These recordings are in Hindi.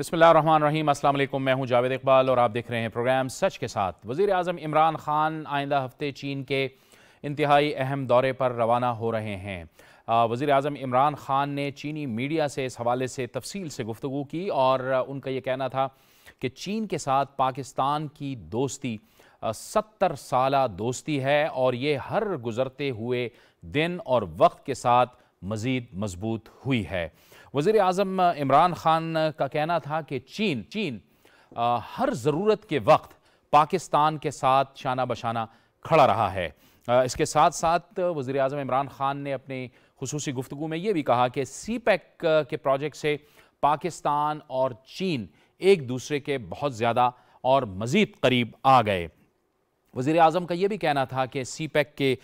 बिसमीम अल्लाम मैं हूं जावेद इकबाल और आप देख रहे हैं प्रोग्राम सच के साथ वज़ी अजम इमरान ख़ान आइंदा हफ्ते चीन के इंतहाई अहम दौरे पर रवाना हो रहे हैं वज़ी अजम इमरान ख़ान ने चीनी मीडिया से इस हवाले से तफसील से गुफ्तु की और उनका ये कहना था कि चीन के साथ पाकिस्तान की दोस्ती सत्तर साल दोस्ती है और ये हर गुज़रते हुए दिन और वक्त के साथ मज़ीद मजबूत हुई है वजीर अजम इमरान खान का कहना था कि चीन चीन आ, हर ज़रूरत के वक्त पाकिस्तान के साथ शाना बशाना खड़ा रहा है आ, इसके साथ साथ वजीर अजम इमरान खान ने अपनी खसूसी गुफ्तु में ये भी कहा कि सी पैक e के प्रोजेक्ट से पाकिस्तान और चीन एक दूसरे के बहुत ज़्यादा और मज़ीद करीब आ गए वजीर अजम का यह भी कहना था कि सी पैक e के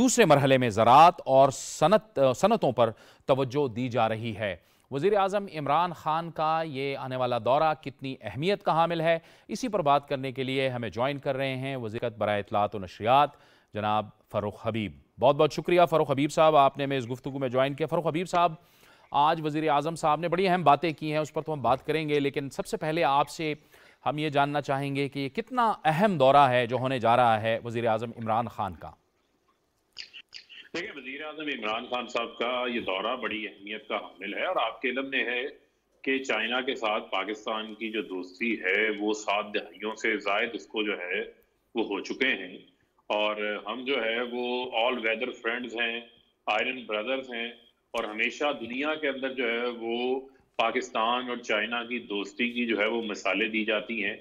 दूसरे मरहले में ज़रात और सनत सनतों पर तोज्जो दी जा रही है वजीर अजम इमरान ख़ान का ये आने वाला दौरा कितनी अहमियत का हामिल है इसी पर बात करने के लिए हमें ज्वाइन कर रहे हैं वजीरत बरा इतलात नशरियात जनाब फरुख हबीब बहुत बहुत शुक्रिया फरुख हबीब साहब आपने मैं इस गुफ्तु में ज्वाइन किया फरुख हबीब साहब आज वजीर अजम साहब ने बड़ी अहम बातें की हैं उस पर तो हम बात करेंगे लेकिन सबसे पहले आपसे हम ये जानना चाहेंगे कि ये कितना अहम दौरा है जो होने जा रहा है वजीर अजम इमरान खान का देखिए वजीर अजम इमरान खान साहब का ये दौरा बड़ी अहमियत का हामिल है और आपके इलम ने है कि चाइना के साथ पाकिस्तान की जो दोस्ती है वो सात दहाइयों से जायद उसको जो है वो हो चुके हैं और हम जो है वो ऑल वेदर फ्रेंड्स हैं आयरन ब्रदर्स हैं और हमेशा दुनिया के अंदर जो है वो पाकिस्तान और चाइना की दोस्ती की जो है वो मिसालें दी जाती हैं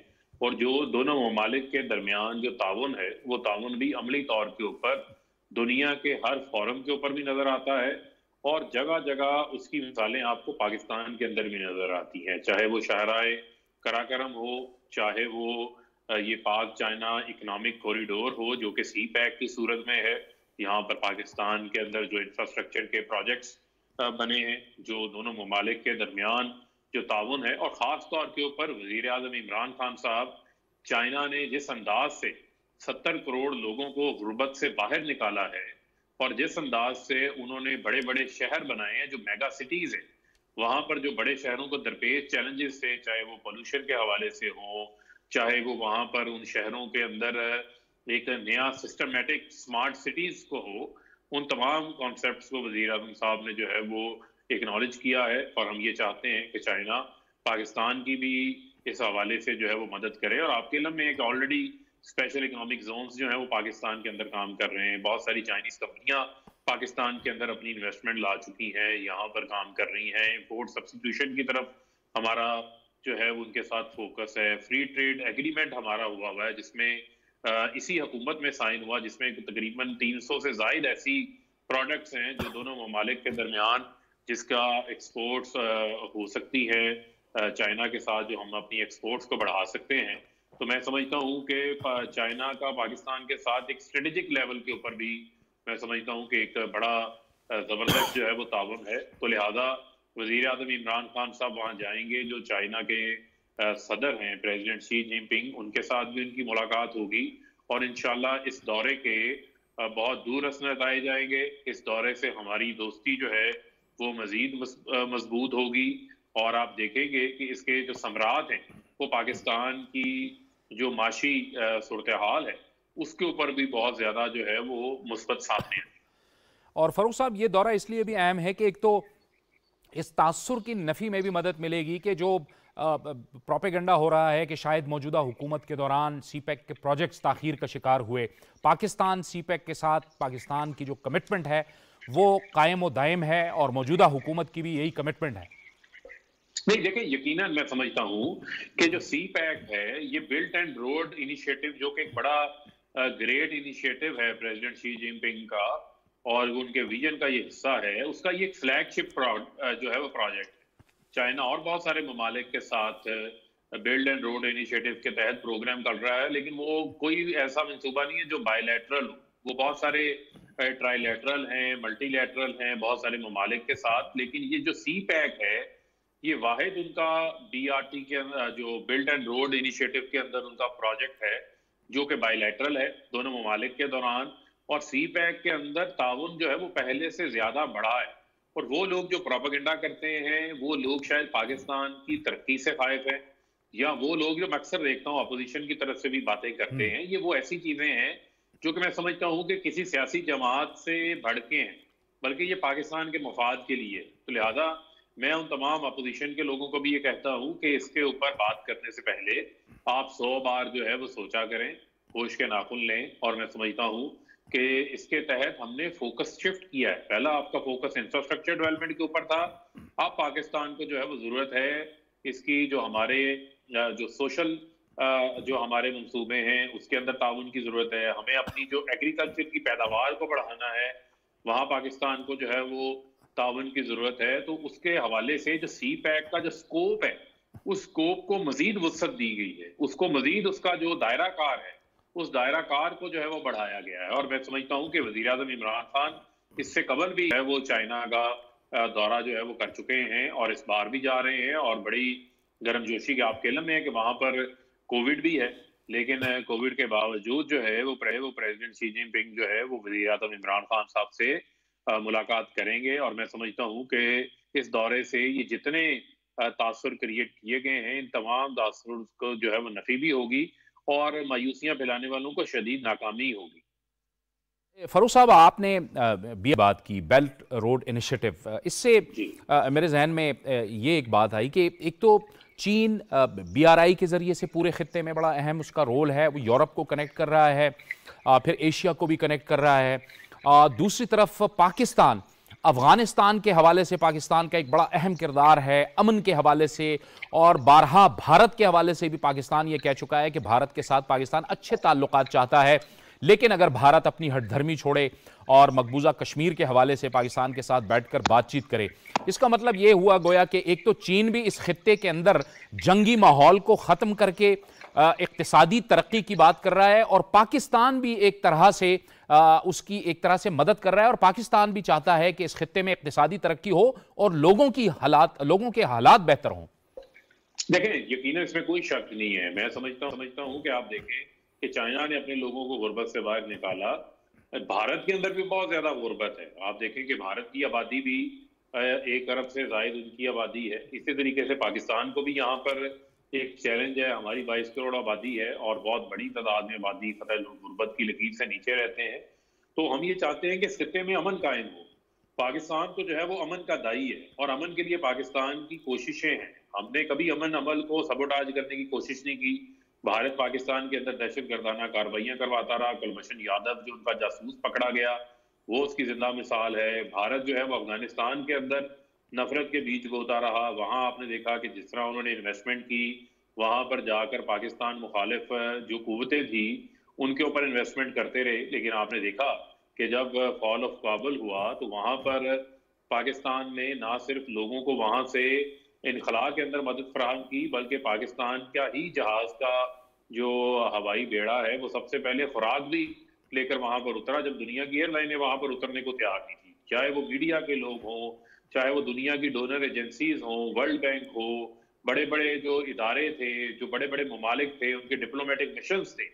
और जो दोनों ममालिक के दरमियान जो ताउन है वो ताउन भी अमली तौर के ऊपर दुनिया के हर फॉरम के ऊपर भी नज़र आता है और जगह जगह उसकी मिसालें आपको पाकिस्तान के अंदर भी नज़र आती हैं चाहे वो शहराए कराकरम हो चाहे वो ये पाक चाइना इकोनॉमिक कॉरिडोर हो जो कि सी पैक की सूरत में है यहाँ पर पाकिस्तान के अंदर जो इंफ्रास्ट्रक्चर के प्रोजेक्ट्स बने हैं जो दोनों ममालिक के दरमियान जो ताउन है और ख़ास तौर के ऊपर वजीर अजम इमरान खान साहब चाइना ने जिस अंदाज से सत्तर करोड़ लोगों को गुर्बत से बाहर निकाला है और जिस अंदाज से उन्होंने बड़े बड़े शहर बनाए हैं जो मेगा सिटीज़ हैं वहाँ पर जो बड़े शहरों को दरपेश चैलेंजेस थे चाहे वो पोल्यूशन के हवाले से हो चाहे वो वहाँ पर उन शहरों के अंदर एक नया सिस्टमेटिक स्मार्ट सिटीज़ को हो उन तमाम कॉन्सेप्ट को वजीर अजम साहब ने जो है वो एक्नॉलेज किया है और हम ये चाहते हैं कि चाइना पाकिस्तान की भी इस हवाले से जो है वो मदद करे और आपके इलम में एक ऑलरेडी स्पेशल इकोनॉमिक जोन जो है वो पाकिस्तान के अंदर काम कर रहे हैं बहुत सारी चाइनीज कंपनियां पाकिस्तान के अंदर अपनी इन्वेस्टमेंट ला चुकी हैं यहाँ पर काम कर रही हैं इम्पोर्ट सब्सिट्यूशन की तरफ हमारा जो है उनके साथ फोकस है फ्री ट्रेड एग्रीमेंट हमारा हुआ हुआ है जिसमें इसी हुकूमत में साइन हुआ जिसमें तकरीबन 300 से जायद ऐसी प्रोडक्ट्स हैं जो दोनों ममालिक के दरमियान जिसका एक्सपोर्ट्स हो सकती है चाइना के साथ जो हम अपनी एक्सपोर्ट्स को बढ़ा सकते हैं तो मैं समझता हूँ कि चाइना का पाकिस्तान के साथ एक स्ट्रेटेजिक लेवल के ऊपर भी मैं समझता हूँ कि एक बड़ा ज़बरदस्त जो है वो ताबन है तो लिहाजा वजीर अजम इमरान खान साहब वहाँ जाएंगे जो चाइना के सदर हैं प्रेसिडेंट शी जिनपिंग उनके साथ भी उनकी मुलाकात होगी और इनशाला इस दौरे के बहुत दूर असर आए जाएंगे इस दौरे से हमारी दोस्ती जो है वो मजीद मजबूत होगी और आप देखेंगे कि इसके जो सम्राट हैं वो पाकिस्तान की जो माशी सूरत हाल है उसके ऊपर भी बहुत ज़्यादा जो है वो मुस्बत सामने है और फरूख साहब ये दौरा इसलिए भी अहम है कि एक तो इस तासुर की नफ़ी में भी मदद मिलेगी कि जो प्रोपेगेंडा हो रहा है कि शायद मौजूदा हुकूमत के दौरान सीपैक e के प्रोजेक्ट्स ताखीर का शिकार हुए पाकिस्तान सीपैक e के साथ पाकिस्तान की जो कमिटमेंट है वो कायम व दायम है और मौजूदा हुकूमत की भी यही कमिटमेंट है नहीं देखिए यकीनन मैं समझता हूं कि जो सी पैक e है ये बिल्ट एंड रोड इनिशिएटिव जो कि एक बड़ा ग्रेट इनिशिएटिव है प्रेसिडेंट शी जिनपिंग का और उनके विजन का ये हिस्सा है उसका ये फ्लैगशिप जो है वो प्रोजेक्ट चाइना और बहुत सारे ममालिक के साथ बिल्ड एंड रोड इनिशिएटिव के तहत प्रोग्राम कर रहा है लेकिन वो कोई ऐसा मनसूबा नहीं है जो बायोलेटरल हो वो बहुत सारे ट्राइलेटरल uh, हैं मल्टीलेटरल हैं बहुत सारे ममालिक के साथ लेकिन ये जो सी पैक है ये वाहिद उनका बी आर टी के uh, जो बिल्ड एंड रोड इनिशिएटिव के अंदर उनका प्रोजेक्ट है जो कि बायोलेटरल है दोनों ममालिक के दौरान और सी पैक के अंदर ताउन जो है वो पहले से ज्यादा बढ़ा है और वो लोग जो प्रोपागेंडा करते हैं वो लोग शायद पाकिस्तान की तरक्की से फायफ है या वो लोग जो मैं अक्सर देखता हूँ अपोजिशन की तरफ से भी बातें करते हम्म। हैं ये वो ऐसी चीजें हैं जो कि मैं समझता हूँ कि किसी सियासी जमात से भड़के हैं बल्कि ये पाकिस्तान के मफाद के लिए तो लिहाजा मैं उन तमाम अपोजिशन के लोगों को भी ये कहता हूँ कि इसके ऊपर बात करने से पहले आप सौ बार जो है वो सोचा करें होश के नाखुन लें और मैं समझता हूँ कि इसके तहत हमने फोकस शिफ्ट किया है पहला आपका फोकस इंफ्रास्ट्रक्चर डेवलपमेंट के ऊपर था अब पाकिस्तान को जो है वो जरूरत है इसकी जो हमारे जो सोशल जो हमारे मंसूबे हैं उसके अंदर ताउन की जरूरत है हमें अपनी जो एग्रीकल्चर की पैदावार को बढ़ाना है वहाँ पाकिस्तान को जो है वो ताउन की जरूरत है तो उसके हवाले से जो सी पैक का जो स्कोप है उस स्कोप को मजीद वसत दी गई है उसको मजीद उसका जो दायरा कार है उस दायरा कार को जो है वो बढ़ाया गया है और मैं समझता हूँ कि वजीर अजम इमरान खान इससे कबल भी है वो चाइना का दौरा जो है वो कर चुके हैं और इस बार भी जा रहे हैं और बड़ी गर्मजोशी के आपके इलम है कि वहाँ पर कोविड भी है लेकिन कोविड के बावजूद जो है वो प्रे, वो प्रेसिडेंट शी जिनपिंग जो है वो वजी अजम इमरान खान साहब से आ, मुलाकात करेंगे और मैं समझता हूँ कि इस दौरे से ये जितने तासर क्रिएट किए गए हैं इन तमाम तासर को जो है वो नफी भी होगी और मायूसियां फैलाने वालों को शदीद नाकामी होगी फरू साहब आपने भी बात की बेल्ट रोड इनिशिएटिव इससे मेरे जहन में ये एक बात आई कि एक तो चीन बी आर आई के ज़रिए से पूरे ख़त्े में बड़ा अहम उसका रोल है वो यूरोप को कनेक्ट कर रहा है फिर एशिया को भी कनेक्ट कर रहा है दूसरी तरफ पाकिस्तान अफ़गानिस्तान के हवाले से पाकिस्तान का एक बड़ा अहम किरदार है अमन के हवाले से और बारहा भारत के हवाले से भी पाकिस्तान ये कह चुका है कि भारत के साथ पाकिस्तान अच्छे ताल्लुक चाहता है लेकिन अगर भारत अपनी हटधर्मी छोड़े और मकबूजा कश्मीर के हवाले से पाकिस्तान के साथ बैठकर बातचीत करे इसका मतलब ये हुआ गोया कि एक तो चीन भी इस खत्े के अंदर जंगी माहौल को ख़त्म करके इकतसादी तरक्की की बात कर रहा है और पाकिस्तान भी एक तरह से उसकी एक तरह से मदद कर रहा है और पाकिस्तान भी चाहता है कि इस खत्े में इकतदी तरक्की हो और लोगों की हालात लोगों के हालात बेहतर हों देखें यकीन इसमें कोई शक नहीं है मैं समझता हूँ समझता हूँ कि आप देखें कि चाइना ने अपने लोगों को गुर्बत से बाहर निकाला भारत के अंदर भी बहुत ज्यादा गुर्बत है आप देखें कि भारत की आबादी भी एक अरब से जायद उनकी आबादी है इसी तरीके से पाकिस्तान को भी यहाँ पर एक चैलेंज है हमारी बाईस करोड़ आबादी है और बहुत बड़ी तादाद में आबादी फतेह गुर्बत की लकीर से नीचे रहते हैं तो हम ये चाहते हैं कि खत्े में अमन कायम हो पाकिस्तान तो जो है वो अमन का दाई है और अमन के लिए पाकिस्तान की कोशिशें हैं हमने कभी अमन अमल को सबोटाज करने की कोशिश नहीं की भारत पाकिस्तान के अंदर दहशत गर्दाना कार्रवाइयाँ करवाता रहा कुलभूषण यादव जो उनका जासूस पकड़ा गया वो उसकी जिंदा मिसाल है भारत जो है वो अफगानिस्तान के अंदर नफरत के बीच बोता रहा वहाँ आपने देखा कि जिस तरह उन्होंने इन्वेस्टमेंट की वहाँ पर जाकर पाकिस्तान मुखालिफ जो कुतें थी उनके ऊपर इन्वेस्टमेंट करते रहे लेकिन आपने देखा कि जब फॉल ऑफ काबुल हुआ तो वहाँ पर पाकिस्तान ने ना सिर्फ लोगों को वहाँ से इनखला के अंदर मदद फराहम की बल्कि पाकिस्तान का ही जहाज का जो हवाई बेड़ा है वो सबसे पहले खुराक भी लेकर वहाँ पर उतरा जब दुनिया की एयरलाइन ने वहाँ पर उतरने को तैयार नहीं थी चाहे वो मीडिया के लोग हों चाहे वो दुनिया की डोनर एजेंसीज हो वर्ल्ड बैंक हो बड़े बड़े जो इदारे थे जो बड़े बड़े ममालिक थे उनके डिप्लोमेटिक मिशन थे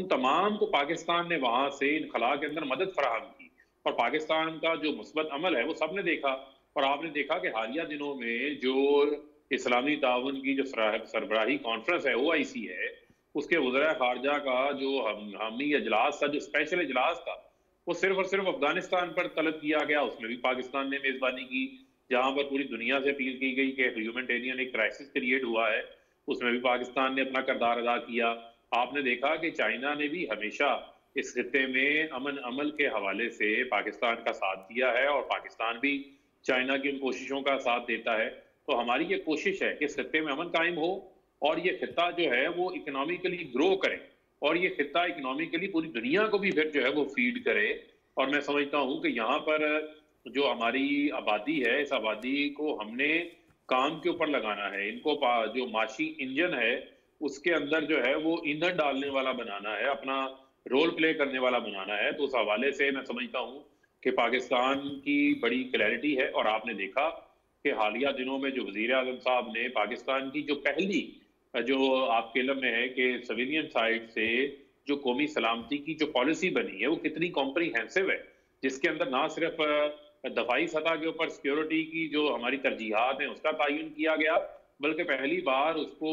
उन तमाम को पाकिस्तान ने वहाँ से इनखला के अंदर मदद फराहम की और पाकिस्तान का जो मुस्बत अमल है वो सब ने देखा और आपने देखा कि हालिया दिनों में जो इस्लामी ताउन की जो सरबराही कॉन्फ्रेंस है ओ आई सी है उसके वजरा खारजा का जो हम हमी अजलास था जो स्पेशल अजलास था वो सिर्फ और सिर्फ अफगानिस्तान पर तलब किया गया उसमें भी पाकिस्तान ने मेजबानी की जहां पर पूरी दुनिया से अपील की गई कि ह्यूमेटेरियन एक क्राइसिस क्रिएट हुआ है उसमें भी पाकिस्तान ने अपना करदार अदा किया आपने देखा कि चाइना ने भी हमेशा इस खत्े में अमन अमल के हवाले से पाकिस्तान का साथ दिया है और पाकिस्तान भी चाइना की उन कोशिशों का साथ देता है तो हमारी ये कोशिश है कि इस खत्े में अमन कायम हो और ये खत्ता जो है वो इकोनॉमिकली ग्रो करें और ये खत्ता इकनॉमिकली पूरी दुनिया को भी फिर जो है वो फीड करे और मैं समझता हूँ कि यहाँ पर जो हमारी आबादी है इस आबादी को हमने काम के ऊपर लगाना है इनको जो माशी इंजन है उसके अंदर जो है वो ईंधन डालने वाला बनाना है अपना रोल प्ले करने वाला बनाना है तो उस हवाले से मैं समझता हूँ कि पाकिस्तान की बड़ी क्लैरिटी है और आपने देखा कि हालिया दिनों में जो वजीर अजम साहब ने पाकिस्तान की जो पहली जो आपके इलम में है कि सविलियन साइड से जो कौमी सलामती की जो पॉलिसी बनी है वो कितनी कॉम्प्रीहेंसिव है जिसके अंदर ना सिर्फ दफाई सतह के ऊपर सिक्योरिटी की जो हमारी तरजीहत हैं उसका तयन किया गया बल्कि पहली बार उसको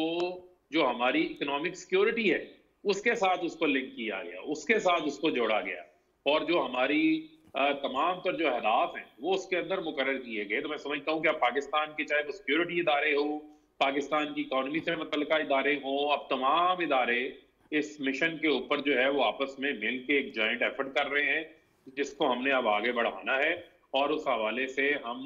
जो हमारी इकोनॉमिक सिक्योरिटी है उसके साथ उसको लिंक किया गया उसके साथ उसको जोड़ा गया और जो हमारी तमाम तर जो अहदाफ हैं वो उसके अंदर मुकर किए गए तो मैं समझता हूँ कि आप पाकिस्तान के चाहे वो सिक्योरिटी इदारे हों पाकिस्तान की इकॉनमी से मुतल इदारे हों अब तमाम इदारे इस मिशन के ऊपर जो है वो आपस में मिल के एक जॉइंट एफर्ट कर रहे हैं जिसको हमने अब आगे बढ़ाना है और उस हवाले से हम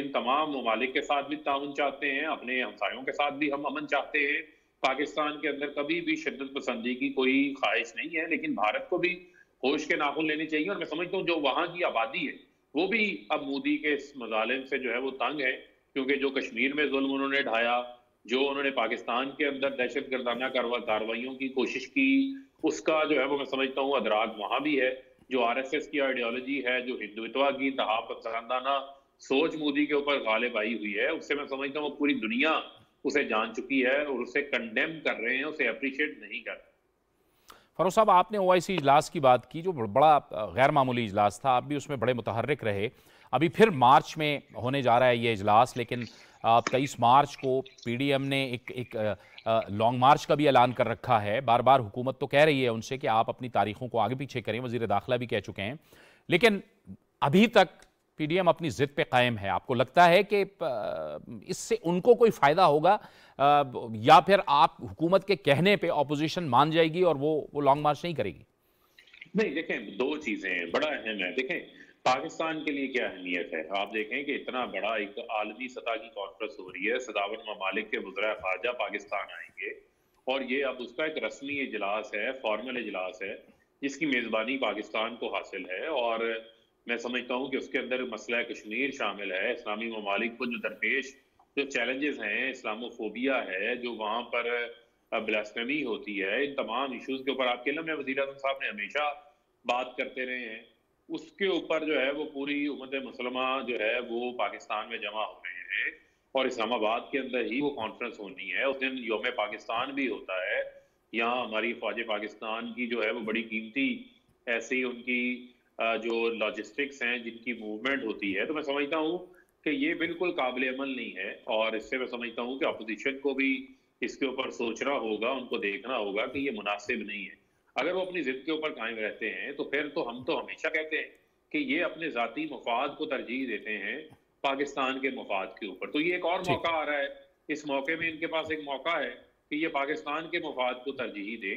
इन तमाम ममालिक के साथ भी ताउन चाहते हैं अपने हमसायों के साथ भी हम अमन चाहते हैं पाकिस्तान के अंदर कभी भी शिदत पसंदी की कोई ख्वाहिश नहीं है लेकिन भारत को भी होश के नाखुन लेने चाहिए और मैं समझता हूँ जो वहाँ की आबादी है वो भी अब मोदी के इस मजालिम से जो है वो तंग है क्योंकि जो कश्मीर में जुल्म उन्होंने ढाया जो उन्होंने पाकिस्तान के अंदर दहशत गर्दाना कार्रवाइयों की कोशिश की उसका जो है वो मैं समझता हूँ अदराक वहां भी है जो आर एस एस की आइडियोलॉजी है जो हिंदुत्वा की तहा पसंदाना सोच मोदी के ऊपर गालिब आई हुई है उससे मैं समझता हूँ पूरी दुनिया उसे जान चुकी है और उसे कंडेम कर रहे हैं उसे अप्रिशिएट नहीं कर रहे फरोज साहब आपने ओ आई सी इजलास की बात की जो बड़ा गैर मामूली इजलास था आप भी उसमें बड़े मुतहरक रहे अभी फिर मार्च में होने जा रहा है ये इजलास लेकिन तेईस मार्च को पीडीएम ने एक एक लॉन्ग मार्च का भी ऐलान कर रखा है बार बार हुकूमत तो कह रही है उनसे कि आप अपनी तारीखों को आगे पीछे करें वजीर दाखिला भी कह चुके हैं लेकिन अभी तक पीडीएम अपनी जिद पे कायम है आपको लगता है कि इससे उनको कोई फ़ायदा होगा या फिर आप हुकूमत के कहने पे ऑपोजिशन मान जाएगी और वो वो लॉन्ग मार्च नहीं करेगी नहीं देखें दो चीज़ें बड़ा अहम है देखें पाकिस्तान के लिए क्या अहमियत है आप देखें कि इतना बड़ा एक आलमी सतह की कॉन्फ्रेंस हो रही है सदावन ममालिक के बुजरा खारजा पाकिस्तान आएंगे और ये अब उसका एक रस्मी इजलास है फॉर्मल इजलास है जिसकी मेज़बानी पाकिस्तान को हासिल है और मैं समझता हूँ कि उसके अंदर मसला कश्मीर शामिल है इस्लामी ममालिक को जो दरपेश जो चैलेंजेस हैं इस्लामोफोबिया है जो वहाँ पर ब्लास्टमी होती है इन तमाम इशूज़ के ऊपर आपके लम्बे वजीर अजम साहब ने हमेशा बात करते रहे हैं उसके ऊपर जो है वो पूरी उमत मुसलमान जो है वो पाकिस्तान में जमा हो रहे हैं और इस्लामाबाद के अंदर ही वो कॉन्फ्रेंस होनी है उस दिन योम पाकिस्तान भी होता है यहाँ हमारी फौज पाकिस्तान की जो है वो बड़ी कीमती ऐसी उनकी जो लॉजिस्टिक्स हैं जिनकी मूवमेंट होती है तो मैं समझता हूँ कि ये बिल्कुल काबिल अमल नहीं है और इससे मैं समझता हूँ कि अपोजिशन को भी इसके ऊपर सोचना होगा उनको देखना होगा कि ये मुनासिब नहीं है अगर वो अपनी जिद के ऊपर कायम रहते हैं तो फिर तो हम तो हमेशा कहते हैं कि ये अपने जाती मफाद को तरजीह देते हैं पाकिस्तान के मफाद के ऊपर तो ये एक और मौका आ रहा है इस मौके में इनके पास एक मौका है कि ये पाकिस्तान के मफाद को तरजीह दे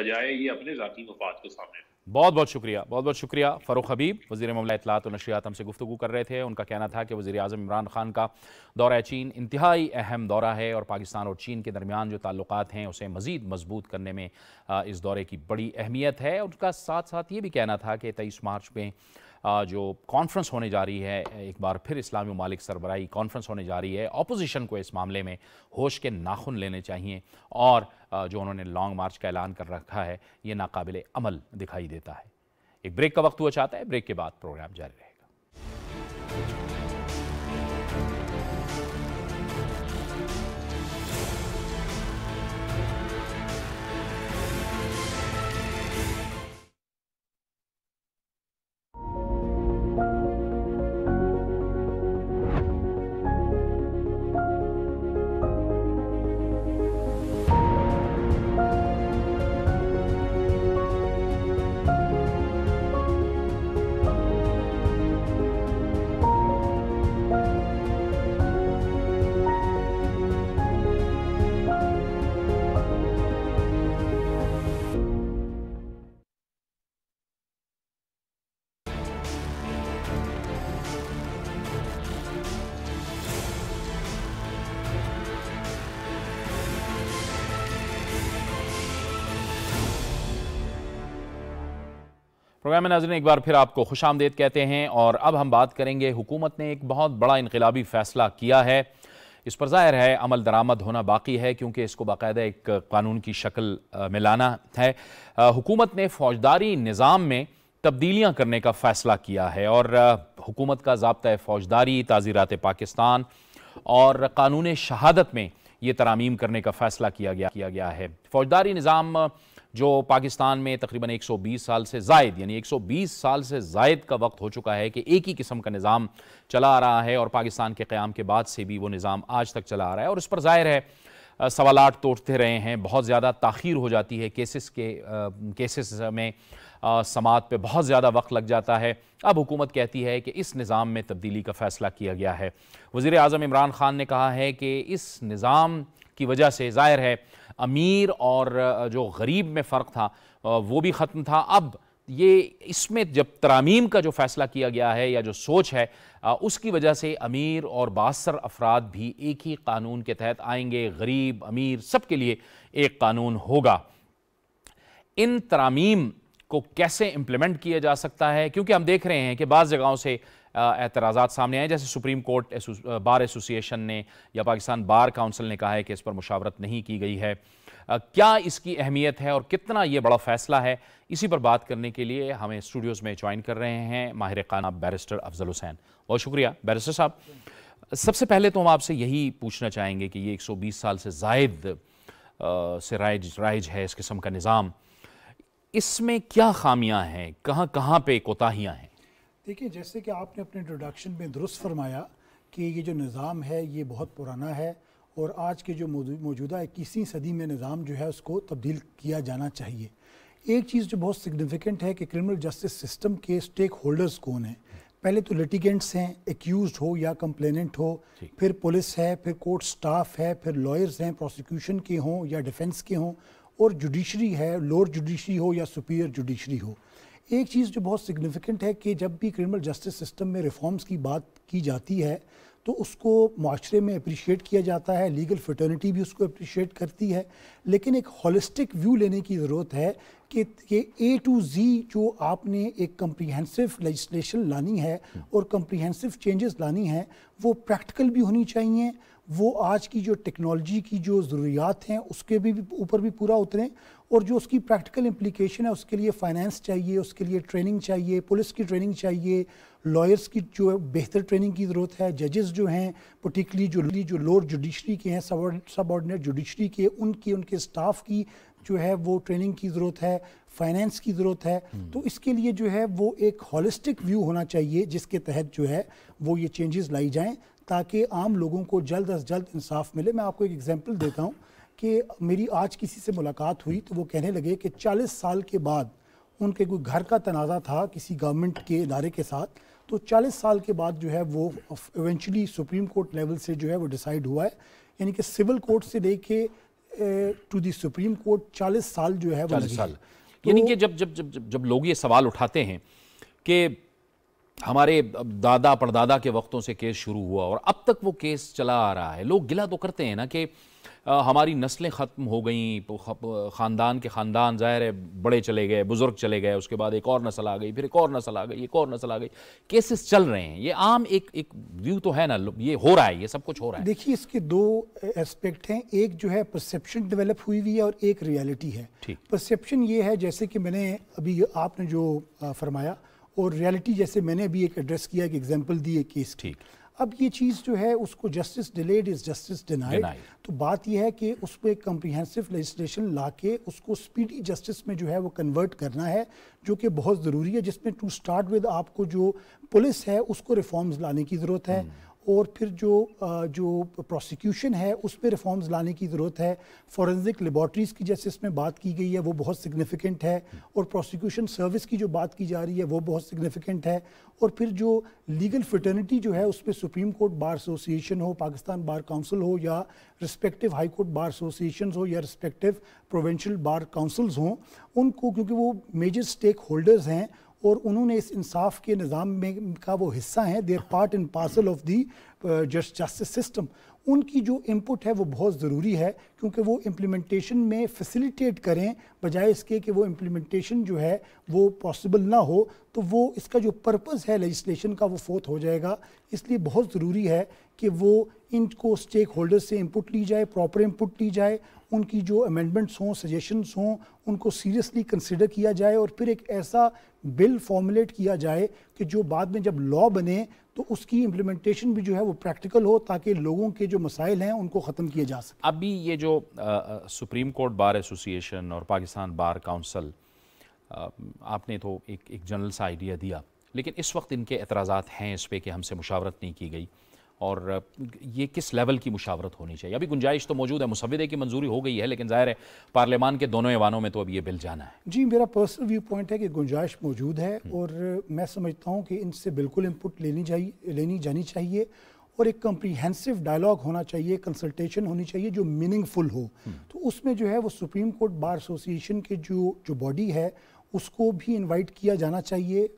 बजाय ये अपने जाती मफाद को सामने बहुत बहुत शुक्रिया बहुत बहुत शुक्रिया फ़रूख हबीब वजी ममला इतलात नशियात हमसे गुफ्तु कर रहे थे उनका कहना था कि वजी अजम इमरान खान का दौरा चीन इंतहाई अहम दौरा है और पाकिस्तान और चीन के दरमियान जो ताल्लुक हैं उसे मज़ीद मजबूत करने में इस दौरे की बड़ी अहमियत है उनका साथ साथ ये भी कहना था कि तेईस मार्च में जो कॉन्फ्रेंस होने जा रही है एक बार फिर इस्लामी ममालिक सरबराही कॉन्फ्रेंस होने जा रही है अपोजिशन को इस मामले में होश के नाखुन लेने चाहिए और जो उन्होंने लॉन्ग मार्च का ऐलान कर रखा है ये नाकबिल अमल दिखाई देता है एक ब्रेक का वक्त हुआ चाहता है ब्रेक के बाद प्रोग्राम जारी प्रोग्राम नाजरन एक बार फिर आपको खुश आमदेद कहते हैं और अब हम बात करेंगे हुकूमत ने एक बहुत बड़ा इनकलाबी फैसला किया है इस पर ज़ाहिर है अमल दरामद होना बाकी है क्योंकि इसको बाकायदा एक कानून की शक्ल में लाना है हुकूमत ने फौजदारी निज़ाम में तब्दीलियाँ करने का फ़ैसला किया है और हुकूमत का जबता फ़ौजदारी ताज़ीरत पाकिस्तान और कानून शहादत में ये तरामीम करने का फ़ैसला किया गया किया गया है फौजदारी निज़ाम जो पाकिस्तान में तकरीबन 120 साल से जायद यानी 120 साल से जायद का वक्त हो चुका है कि एक ही किस्म का निज़ाम चला आ रहा है और पाकिस्तान के क़्याम के बाद से भी वो निज़ाम आज तक चला आ रहा है और उस पर ज़ाहिर है सवाल तोड़ते रहे हैं बहुत ज़्यादा तखीर हो जाती है केसेस के केसेस में समात पे बहुत ज़्यादा वक्त लग जाता है अब हुकूमत कहती है कि इस निज़ाम में तब्दीली का फ़ैसला किया गया है वज़ी अजम इमरान ख़ान ने कहा है कि इस निज़ाम की वजह से ज़ाहिर है अमीर और जो गरीब में फ़र्क था वो भी ख़त्म था अब ये इसमें जब तरामीम का जो फ़ैसला किया गया है या जो सोच है उसकी वजह से अमीर और बासर अफराद भी एक ही कानून के तहत आएंगे गरीब अमीर सब के लिए एक कानून होगा इन तरामीम को कैसे इम्प्लीमेंट किया जा सकता है क्योंकि हम देख रहे हैं कि बाज़ जगहों से एतराज़ा सामने आए जैसे सुप्रीम कोर्ट बार एसोसिएशन ने या पाकिस्तान बार काउंसिल ने कहा है कि इस पर मुशावरत नहीं की गई है क्या इसकी अहमियत है और कितना ये बड़ा फैसला है इसी पर बात करने के लिए हमें स्टूडियोज़ में ज्वाइन कर रहे हैं माहिर खाना बैरिस्टर अफजल हुसैन बहुत शुक्रिया बैरिस्टर साहब सबसे पहले तो हम आपसे यही पूछना चाहेंगे कि ये 120 साल से जायद से राइज राइज है इस किस्म का निज़ाम इसमें क्या खामियां हैं कहाँ कहाँ पे कोताहियां हैं देखिए जैसे कि आपने अपने इंट्रोडक्शन में दुरुस्त फरमाया कि ये जो निज़ाम है ये बहुत पुराना है और आज के जो मौजूदा इक्कीसवीं सदी में निज़ाम जो है उसको तब्दील किया जाना चाहिए एक चीज़ जो बहुत सिग्निफिकेंट है कि क्रिमिनल जस्टिस सिस्टम के स्टेक होल्डर्स कौन हैं पहले तो लिटिगेंट्स हैं एक्यूज हो या कंप्लेनेंट हो फिर पुलिस है फिर कोर्ट स्टाफ है फिर लॉयर्स हैं प्रोसिक्यूशन के हों या डिफेंस के हों और जुडिशरी है लोअर जुडिशरी हो या सुपीरियर जुडिशरी हो एक चीज़ जो बहुत सिग्निफिकेंट है कि जब भी क्रिमिनल जस्टिस सिस्टम में रिफॉर्म्स की बात की जाती है तो उसको माशरे में अप्रिशिएट किया जाता है लीगल फटर्निटी भी उसको अप्रिशिएट करती है लेकिन एक हॉलिस्टिक व्यू लेने की ज़रूरत है कि ये ए टू जी जो आपने एक कम्प्रीहेंसिव लजिस्लेशन लानी है और कम्प्रीहेंसिव चेंजेस लानी है वो प्रैक्टिकल भी होनी चाहिए वो आज की जो टेक्नोलॉजी की जो ज़रूरियात हैं उसके भी ऊपर भी पूरा उतरें और जो उसकी प्रैक्टिकल इम्प्लीकेशन है उसके लिए फाइनेंस चाहिए उसके लिए ट्रेनिंग चाहिए पुलिस की ट्रेनिंग चाहिए लॉयर्स की जो है बेहतर ट्रेनिंग की ज़रूरत है जजेस जो हैं पर्टिकुलरली जो जो लोअर जुडिशरी के हैं सब ऑर्डिनेट जुडिशरी के उनकी उनके स्टाफ की जो है वो ट्रेनिंग की ज़रूरत है फाइनेंस की ज़रूरत है हम्म। तो इसके लिए जो है वो एक हॉलिस्टिक व्यू होना चाहिए जिसके तहत जो है वो ये चेंजेस लाई जाएँ ताकि आम लोगों को जल्द अज जल्द इंसाफ मिले मैं आपको एक एग्जाम्पल देता हूँ कि मेरी आज किसी से मुलाकात हुई तो वो कहने लगे कि 40 साल के बाद उनके कोई घर का तनाज़ा था किसी गवर्नमेंट के इदारे के साथ तो 40 साल के बाद जो है वो इवेंचुअली सुप्रीम कोर्ट लेवल से जो है वो डिसाइड हुआ है यानी कि सिविल कोर्ट से लेके टू दी सुप्रीम कोर्ट 40 साल जो है 40 साल तो, यानी कि तो जब जब जब, जब लोग ये सवाल उठाते हैं कि हमारे दादा परदादा के वक्तों से केस शुरू हुआ और अब तक वो केस चला आ रहा है लोग गिला तो करते हैं ना कि हमारी नस्लें ख़त्म हो गई ख़ानदान के ख़ानदान ज़ाहिर है बड़े चले गए बुज़ुर्ग चले गए उसके बाद एक और नस्ल आ गई फिर एक और नस्ल आ गई एक और नस्ल आ गई केसेस चल रहे हैं ये आम एक एक व्यू तो है ना ये हो रहा है ये सब कुछ हो रहा है देखिए इसके दो एस्पेक्ट हैं एक जो है परसेप्शन डेवलप हुई हुई है और एक रियलिटी है ठीक परसेप्शन ये है जैसे कि मैंने अभी आपने जो फरमाया और रियलिटी जैसे मैंने भी एक एड्रेस किया एक एग्जाम्पल दी एक केस ठीक अब ये चीज़ जो है उसको justice delayed is justice denied तो बात यह है कि उस पर कम्प्रीहेंसिव लेजिस्लेशन ला के उसको स्पीडी जस्टिस में जो है वो कन्वर्ट करना है जो कि बहुत ज़रूरी है जिसमें टू स्टार्ट विद आपको जो पुलिस है उसको रिफॉर्म्स लाने की ज़रूरत है हम्म। और फिर जो जो प्रोसिक्यूशन है उस पर रिफॉर्म्स लाने की ज़रूरत है फॉरेंसिक लेबॉर्ट्रीज़ की जैसे इसमें बात की गई है वो बहुत सिग्निफिकेंट है और प्रोसिक्यूशन सर्विस की जो बात की जा रही है वो बहुत सिग्निफिकेंट है और फिर जो लीगल फ्रटर्निटी जो है उस पर सुप्रीम कोर्ट बार एसोसिएशन हो पाकिस्तान बार काउंसिल हो या respective high court bar association हो या रिस्पेक्टिव प्रोवेंशल बार काउंसिल्स हों उनको क्योंकि वो मेजर स्टेक होल्डर्स हैं और उन्होंने इस इंसाफ के निज़ाम में का वो हिस्सा हैं there part and parcel of the justice system उनकी जो इनपुट है वो बहुत ज़रूरी है क्योंकि वो इम्प्लीमेंटेशन में फैसिलिटेट करें बजाय इसके कि वो इम्प्लीमेंटेशन जो है वो पॉसिबल ना हो तो वो इसका जो पर्पस है लजिस्लेशन का वो फोत हो जाएगा इसलिए बहुत ज़रूरी है कि वो इनको स्टेक होल्डर से इनपुट ली जाए प्रॉपर इनपुट ली जाए उनकी जो अमेंडमेंट्स हों सजेशंस हों उनको सीरियसली कंसिडर किया जाए और फिर एक ऐसा बिल फॉर्मुलेट किया जाए कि जो बाद में जब लॉ बने तो उसकी इम्प्लीमेंटेशन भी जो है वो प्रैक्टिकल हो ताकि लोगों के जो मसाइल हैं उनको ख़त्म किए जा सके अभी ये जो आ, सुप्रीम कोर्ट बार एसोसिएशन और पाकिस्तान बार काउंसिल आपने तो एक एक जनरल सा आइडिया दिया लेकिन इस वक्त इनके एतराज़ हैं इस पर कि हमसे मुशावरत नहीं की गई और ये किस लेवल की मुशावरत होनी चाहिए अभी गुंजाइश तो मौजूद है मुसवदे की मंजूरी हो गई है लेकिन ज़ाहिर है पार्लियामान के दोनों ऐवानों में तो अब ये बिल जाना है जी मेरा पर्सनल व्यू पॉइंट है कि गुंजाइश मौजूद है हम्म। और मैं समझता हूँ कि इनसे बिल्कुल इनपुट लेनी चाहिए लेनी जानी चाहिए और एक कम्प्रीहेंसिव डायलॉग होना चाहिए कंसल्टेशन होनी चाहिए जो मीनिंगफुल हो हम्म। तो उसमें जो है वो सुप्रीम कोर्ट बार एसोसिएशन के जो जो बॉडी है उसको भी इनवाइट किया जाना चाहिए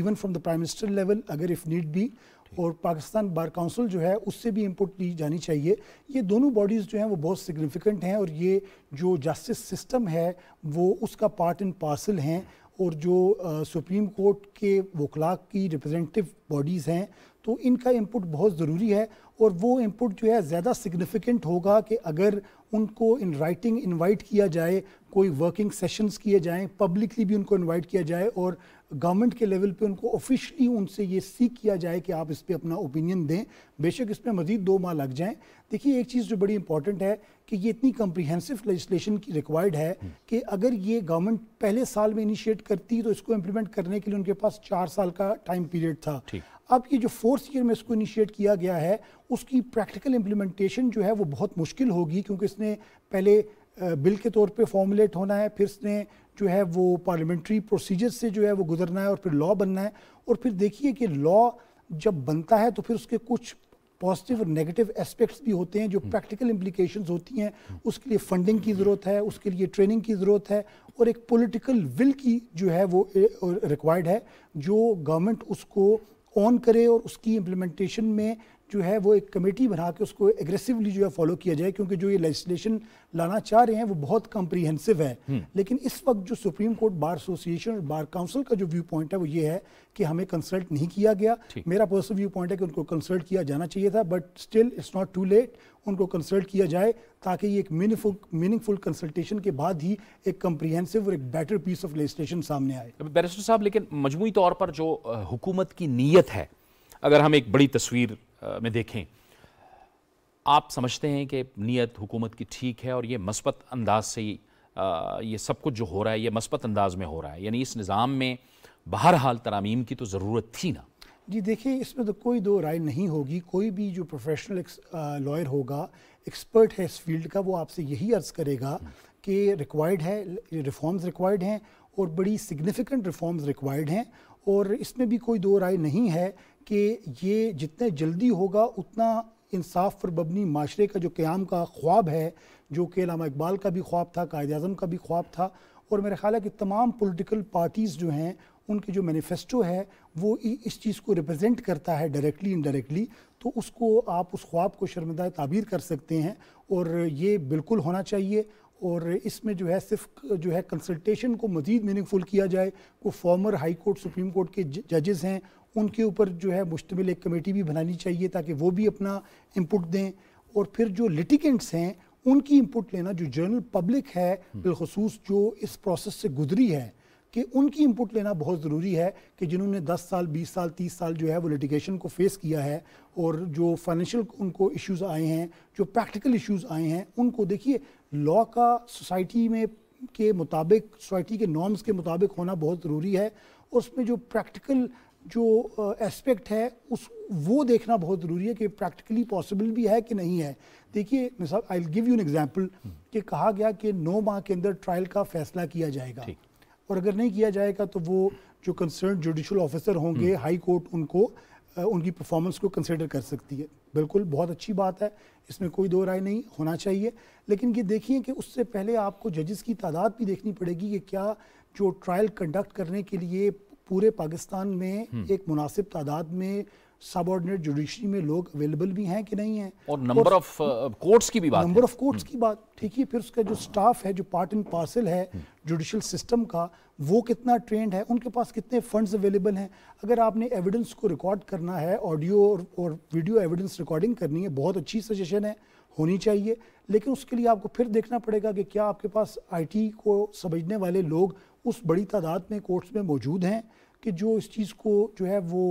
even from the prime minister level अगर इफ़ नीड बी और पाकिस्तान बार काउंसिल जो है उससे भी इनपुट ली जानी चाहिए ये दोनों बॉडीज़ जो हैं वो बहुत सिग्निफिकेंट हैं और ये जो जस्टिस सिस्टम है वो उसका पार्ट एंड पार्सल हैं और जो सुप्रीम कोर्ट के वकला की रिप्रेजेंटेटिव बॉडीज़ हैं तो इनका इनपुट बहुत ज़रूरी है और वो इनपुट जो है ज़्यादा सिग्निफिकेंट होगा कि अगर उनको इन राइटिंग इन्वाइट किया जाए कोई वर्किंग सेशंस किए जाएं पब्लिकली भी उनको इनवाइट किया जाए और गवर्नमेंट के लेवल पे उनको ऑफिशियली उनसे ये सीख किया जाए कि आप इस पर अपना ओपिनियन दें बेशक इस पर मजीद दो माह लग जाएं देखिए एक चीज़ जो बड़ी इंपॉर्टेंट है कि ये इतनी कम्प्रीहेंसिव लेजिस्लेशन की रिक्वायर्ड है हम्म। कि अगर ये गवर्नमेंट पहले साल में इनिशिएट करती तो इसको इम्प्लीमेंट करने के लिए उनके पास चार साल का टाइम पीरियड था अब ये जो फोर्थ ईयर में इसको इनिशिएट किया गया है उसकी प्रैक्टिकल इम्प्लीमेंटेशन जो है वो बहुत मुश्किल होगी क्योंकि इसने पहले बिल के तौर पे फॉर्मुलेट होना है फिर इसने जो है वो पार्लियामेंट्री प्रोसीजर से जो है वो गुजरना है और फिर लॉ बनना है और फिर देखिए कि लॉ जब बनता है तो फिर उसके कुछ पॉजिटिव और नेगेटिव एस्पेक्ट्स भी होते हैं जो प्रैक्टिकल इम्प्लीकेशन हम्म। होती हैं हम्म। उसके लिए फंडिंग की ज़रूरत है उसके लिए ट्रेनिंग की ज़रूरत है और एक पॉलिटिकल विल की जो है वो रिक्वायर्ड है जो गवर्नमेंट उसको ऑन करे और उसकी इम्प्लीमेंटेशन में जो है वो एक कमेटी बना के उसको एग्रेसिवली जो है फॉलो किया जाए क्योंकि जो ये लेजिस्लेशन लाना चाह रहे हैं वो बहुत कॉम्प्रीहेंसिव है हम्म। लेकिन इस वक्त जो सुप्रीम कोर्ट बार एसोसिएशन और बार काउंसिल का जो व्यू पॉइंट है वो ये है कि हमें कंसल्ट नहीं किया गया मेरा पर्सनल व्यू पॉइंट है कि उनको कंसल्ट किया जाना चाहिए था but still it's not too late उनको कंसल्ट किया जाए ताकि ये एक मीनिंगफुल मीनिंगफुल कंसल्टेशन के बाद ही एक कम्प्रीहेंसिव और एक बेटर पीस ऑफ लेजिस्लेशन सामने आए बैरिस्टर साहब लेकिन मजमू तौर पर जो हुकूमत की नीयत है अगर हम एक बड़ी तस्वीर में देखें आप समझते हैं कि नीयत हुकूमत की ठीक है और ये मस्बत अंदाज से ही ये सब कुछ जो हो रहा है ये मस्बत अंदाज में हो रहा है यानी इस निज़ाम में बहरहाल तरामीम की तो ज़रूरत थी ना जी देखिए इसमें तो कोई दो राय नहीं होगी कोई भी जो प्रोफेशनल लॉयर होगा एक्सपर्ट है इस फील्ड का वो आपसे यही अर्ज़ करेगा कि रिक्वायर्ड है रिफॉर्म्स रिक्वायर्ड हैं और बड़ी सिग्निफिकेंट रिफॉर्म्स रिक्वायर्ड हैं और इसमें भी कोई दो राय नहीं है कि ये जितने जल्दी होगा उतना इंसाफ पर मबनी माशरे का जो क्याम का ख्वाब है जो कि लामा इकबाल का भी ख्वाब था कायद अजम का भी ख्वाब था और मेरे ख्याल है कि तमाम पोलिटिकल पार्टीज़ जो हैं उनके जो मैनिफेस्टो है वो इस चीज़ को रिप्रेजेंट करता है डायरेक्टली इनडायरेक्टली तो उसको आप उस ख्वाब को शर्मिंदा ताबीर कर सकते हैं और ये बिल्कुल होना चाहिए और इसमें जो है सिर्फ जो है कंसल्टेशन को मज़ीद मीनिंगफुल किया जाए को former high court supreme court के जजेस हैं उनके ऊपर जो है मुश्तमिल एक कमेटी भी बनानी चाहिए ताकि वो भी अपना इनपुट दें और फिर जो लिटिकेंट्स हैं उनकी इनपुट लेना जो जनरल पब्लिक है बिलखसूस जो इस प्रोसेस से गुजरी है कि उनकी इनपुट लेना बहुत ज़रूरी है कि जिन्होंने 10 साल 20 साल 30 साल जो है वो लिटिगेशन को फेस किया है और जो फाइनेंशियल उनको इश्यूज आए हैं जो प्रैक्टिकल इश्यूज आए हैं उनको देखिए लॉ का सोसाइटी में के मुताबिक सोसाइटी के नॉर्म्स के मुताबिक होना बहुत ज़रूरी है उसमें जो प्रैक्टिकल जो एस्पेक्ट है उस वो देखना बहुत ज़रूरी है कि प्रैक्टिकली पॉसिबल भी है कि नहीं है देखिए मिसाल I give you an example कि कहा गया कि नौ माह के अंदर ट्रायल का फैसला किया जाएगा और अगर नहीं किया जाएगा तो वो जो कंसर्न जुडिशल ऑफिसर होंगे हाई हम्म। कोर्ट उनको उनकी परफॉर्मेंस को कंसिडर कर सकती है बिल्कुल बहुत अच्छी बात है इसमें कोई दो राय नहीं होना चाहिए लेकिन ये देखिए कि उससे पहले आपको जजेस की तादाद भी देखनी पड़ेगी कि क्या जो ट्रायल कंडक्ट करने के लिए पूरे पाकिस्तान में हम्म। एक मुनासिब तादाद में सबॉर्डिनेट जुडिशरी में लोग अवेलेबल भी हैं कि नहीं है और नंबर ऑफ कोर्ट्स की भी बात नंबर ऑफ कोर्ट्स की बात ठीक है फिर उसका जो स्टाफ है जो पार्ट एंड पार्सल है जुडिशल सिस्टम हम्म। का वो कितना ट्रेंड है उनके पास कितने फंड्स अवेलेबल हैं अगर आपने एविडेंस को रिकॉर्ड करना है ऑडियो और, और वीडियो एविडेंस रिकॉर्डिंग करनी है बहुत अच्छी सजेशन है होनी चाहिए लेकिन उसके लिए आपको फिर देखना पड़ेगा कि क्या आपके पास आईटी को समझने वाले लोग उस बड़ी तादाद में कोर्ट्स में मौजूद हैं कि जो इस चीज़ को जो है वो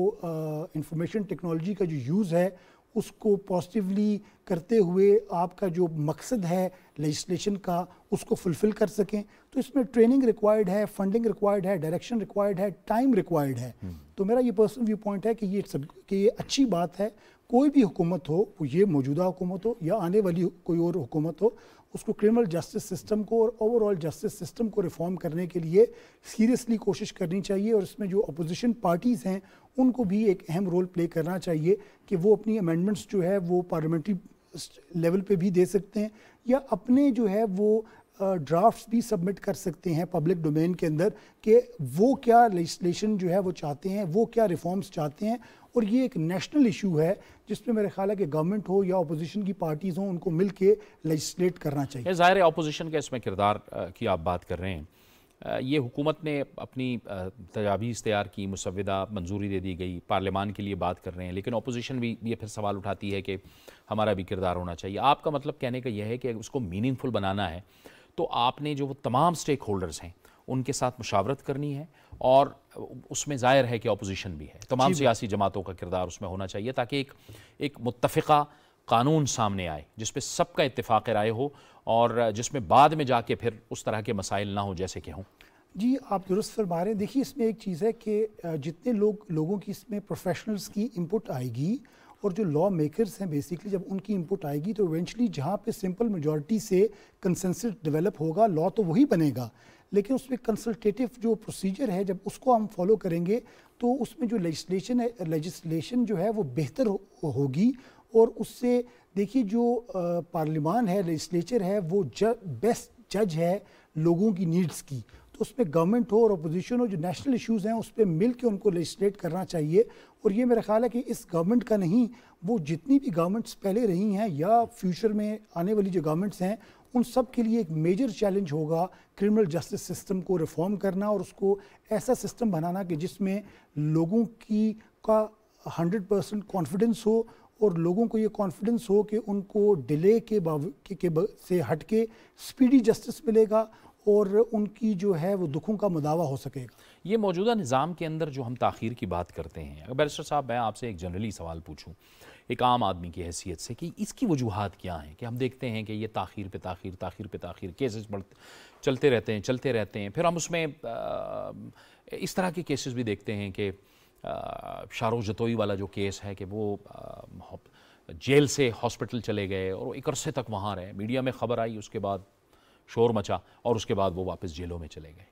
इंफॉर्मेशन टेक्नोलॉजी का जो यूज़ है उसको पॉजिटिवली करते हुए आपका जो मकसद है लेजिस्लेशन का उसको फुलफ़िल कर सकें तो इसमें ट्रेनिंग रिक्वायर्ड है फंडिंग रिक्वायर्ड है डायरेक्शन रिक्वायर्ड है टाइम रिक्वायर्ड है हम्म। तो मेरा ये पर्सनल व्यू पॉइंट है कि ये सब कि ये अच्छी बात है कोई भी हुकूमत हो वो ये मौजूदा हुकूमत हो या आने वाली कोई और हुकूमत हो उसको क्रिमिनल जस्टिस सिस्टम को और ओवरऑल जस्टिस सिस्टम को रिफॉर्म करने के लिए सीरियसली कोशिश करनी चाहिए और इसमें जो अपोजिशन पार्टीज़ हैं उनको भी एक अहम रोल प्ले करना चाहिए कि वो अपनी अमेंडमेंट्स जो है वो पार्लियामेंट्री लेवल पे भी दे सकते हैं या अपने जो है वो ड्राफ्ट्स भी सबमिट कर सकते हैं पब्लिक डोमेन के अंदर कि वो क्या लेजिस्लेशन जो है वो चाहते हैं वो क्या रिफॉर्म्स चाहते हैं और ये एक नेशनल इशू है जिसमें मेरे ख्याल है कि गवर्नमेंट हो या अपोजिशन की पार्टीज़ हों उनको मिल के लजिस्लेट करना चाहिए ज़ाहिर है अपोजिशन का इसमें किरदार की आप बात कर रहे हैं ये हुकूमत ने अपनी तजावीज़ तैयार की मुसविदा मंजूरी दे दी गई पार्लियामान के लिए बात कर रहे हैं लेकिन अपोजिशन भी ये फिर सवाल उठाती है कि हमारा भी किरदार होना चाहिए आपका मतलब कहने का यह है कि उसको मीनिंगफुल बनाना है तो आपने जो वो तमाम स्टेक होल्डर्स हैं उनके साथ मुशावरत करनी है और उसमें ज़ाहिर है कि अपोजिशन भी है तमाम सियासी जमातों का किरदार उसमें होना चाहिए ताकि एक एक मुतफ़ा कानून सामने आए जिस पर सबका इतफ़ाक़ राय हो और जिसमें बाद में जाके फिर उस तरह के मसाइल ना हो जैसे कि हों जी आप दुरुस्त फरमा रहे हैं देखिए इसमें एक चीज़ है कि जितने लोग लोगों की इसमें प्रोफेशनल्स की इनपुट आएगी और जो लॉ मेकर्स हैं बेसिकली जब उनकी इनपुट आएगी तो इवेंचुअली जहाँ पे सिंपल मेजॉरिटी से कंसेंसस डेवलप होगा लॉ तो वही बनेगा लेकिन उसमें कंसल्टेटिव जो प्रोसीजर है जब उसको हम फॉलो करेंगे तो उसमें जो लेजिस्लेशन है लेजिस्लेशन जो है वो बेहतर हो, होगी और उससे देखिए जो पार्लिमान है लेजिस्लेचर है वो ज, बेस्ट जज है लोगों की नीड्स की तो उसमें गवर्नमेंट हो और अपोजिशन हो जो नेशनल इश्यूज़ हैं उस पर मिल के उनको लेजिस्लेट करना चाहिए और ये मेरा ख्याल है कि इस गवर्नमेंट का नहीं वो जितनी भी गवर्नमेंट्स पहले रही हैं या फ्यूचर में आने वाली जो गवर्नमेंट्स हैं उन सब के लिए एक मेजर चैलेंज होगा क्रिमिनल जस्टिस सिस्टम को रिफॉर्म करना और उसको ऐसा सिस्टम बनाना कि जिसमें लोगों की का 100 परसेंट कॉन्फिडेंस हो और लोगों को ये कॉन्फिडेंस हो कि उनको डिले के बाव के, के से हट के स्पीडी जस्टिस मिलेगा और उनकी जो है वो दुखों का मुदावा हो सकेगा ये मौजूदा निज़ाम के अंदर जो हम तखिर की बात करते हैं अगर बैरिस्टर साहब मैं आपसे एक जनरली सवाल पूछूँ एक आम आदमी की हैसियत से कि इसकी वजूहत क्या हैं कि हम देखते हैं कि ये ताखिर पे ताखिर ताखिर पे ताखिर केसेस बढ़ते चलते रहते हैं चलते रहते हैं फिर हम उसमें इस तरह के केसेस भी देखते हैं कि शाहरुख जतोई वाला जो केस है कि वो जेल से हॉस्पिटल चले गए और एक अरसे तक वहाँ रहे मीडिया में खबर आई उसके बाद शोर मचा और उसके बाद वो वापस जेलों में चले गए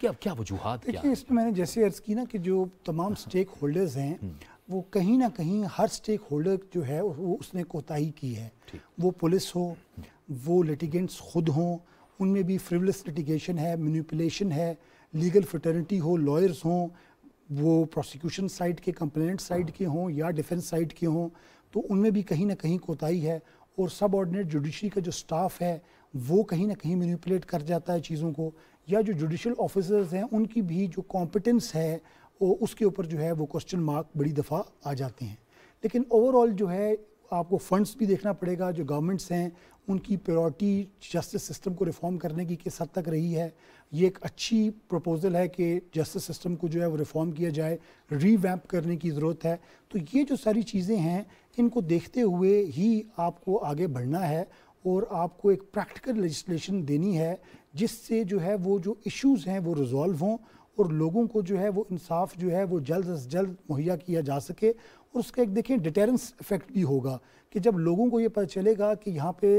क्या क्या वजूहत देखिए इसमें मैंने जैसे अर्ज़ की ना कि जो तमाम स्टेक हाँ। होल्डर्स हैं हम्म। वो कहीं ना कहीं हर स्टेक होल्डर जो है वो उसने कोताही की है वो पुलिस हो वो लिटिगेंट्स खुद हों उनमें भी फ्रिवलेस लिटिगेशन है म्यूनिपुलेशन है लीगल फ्रटर्निटी हो लॉयर्स हों वो प्रोसिक्यूशन साइड के कंप्लेंट साइड के हों या डिफेंस साइड के हों तो उनमें भी कहीं ना कहीं कोताही है और सब ऑर्डिनेट जुडिशरी का जो स्टाफ है वो कहीं ना कहीं मैनिपुलेट कर जाता है चीज़ों को या जो जुडिशल ऑफिसर्स हैं उनकी भी जो कॉम्पिटेंस है और उसके ऊपर जो है वो क्वेश्चन मार्क बड़ी दफ़ा आ जाते हैं लेकिन ओवरऑल जो है आपको फंड्स भी देखना पड़ेगा जो गवर्नमेंट्स हैं उनकी प्रायोरिटी जस्टिस सिस्टम को रिफॉर्म करने की किस हद तक रही है ये एक अच्छी प्रपोज़ल है कि जस्टिस सिस्टम को जो है वो रिफॉर्म किया जाए रीवैम्प करने की ज़रूरत है तो ये जो सारी चीज़ें हैं इनको देखते हुए ही आपको आगे बढ़ना है और आपको एक प्रैक्टिकल लजिस्लेशन देनी है जिससे जो है वो जो इश्यूज़ हैं वो रिजॉल्व हों और लोगों को जो है वो इंसाफ जो है वो जल्द अज जल्द मुहैया किया जा सके और उसका एक देखें डिटेरेंस इफेक्ट भी होगा कि जब लोगों को ये पता चलेगा कि यहाँ पे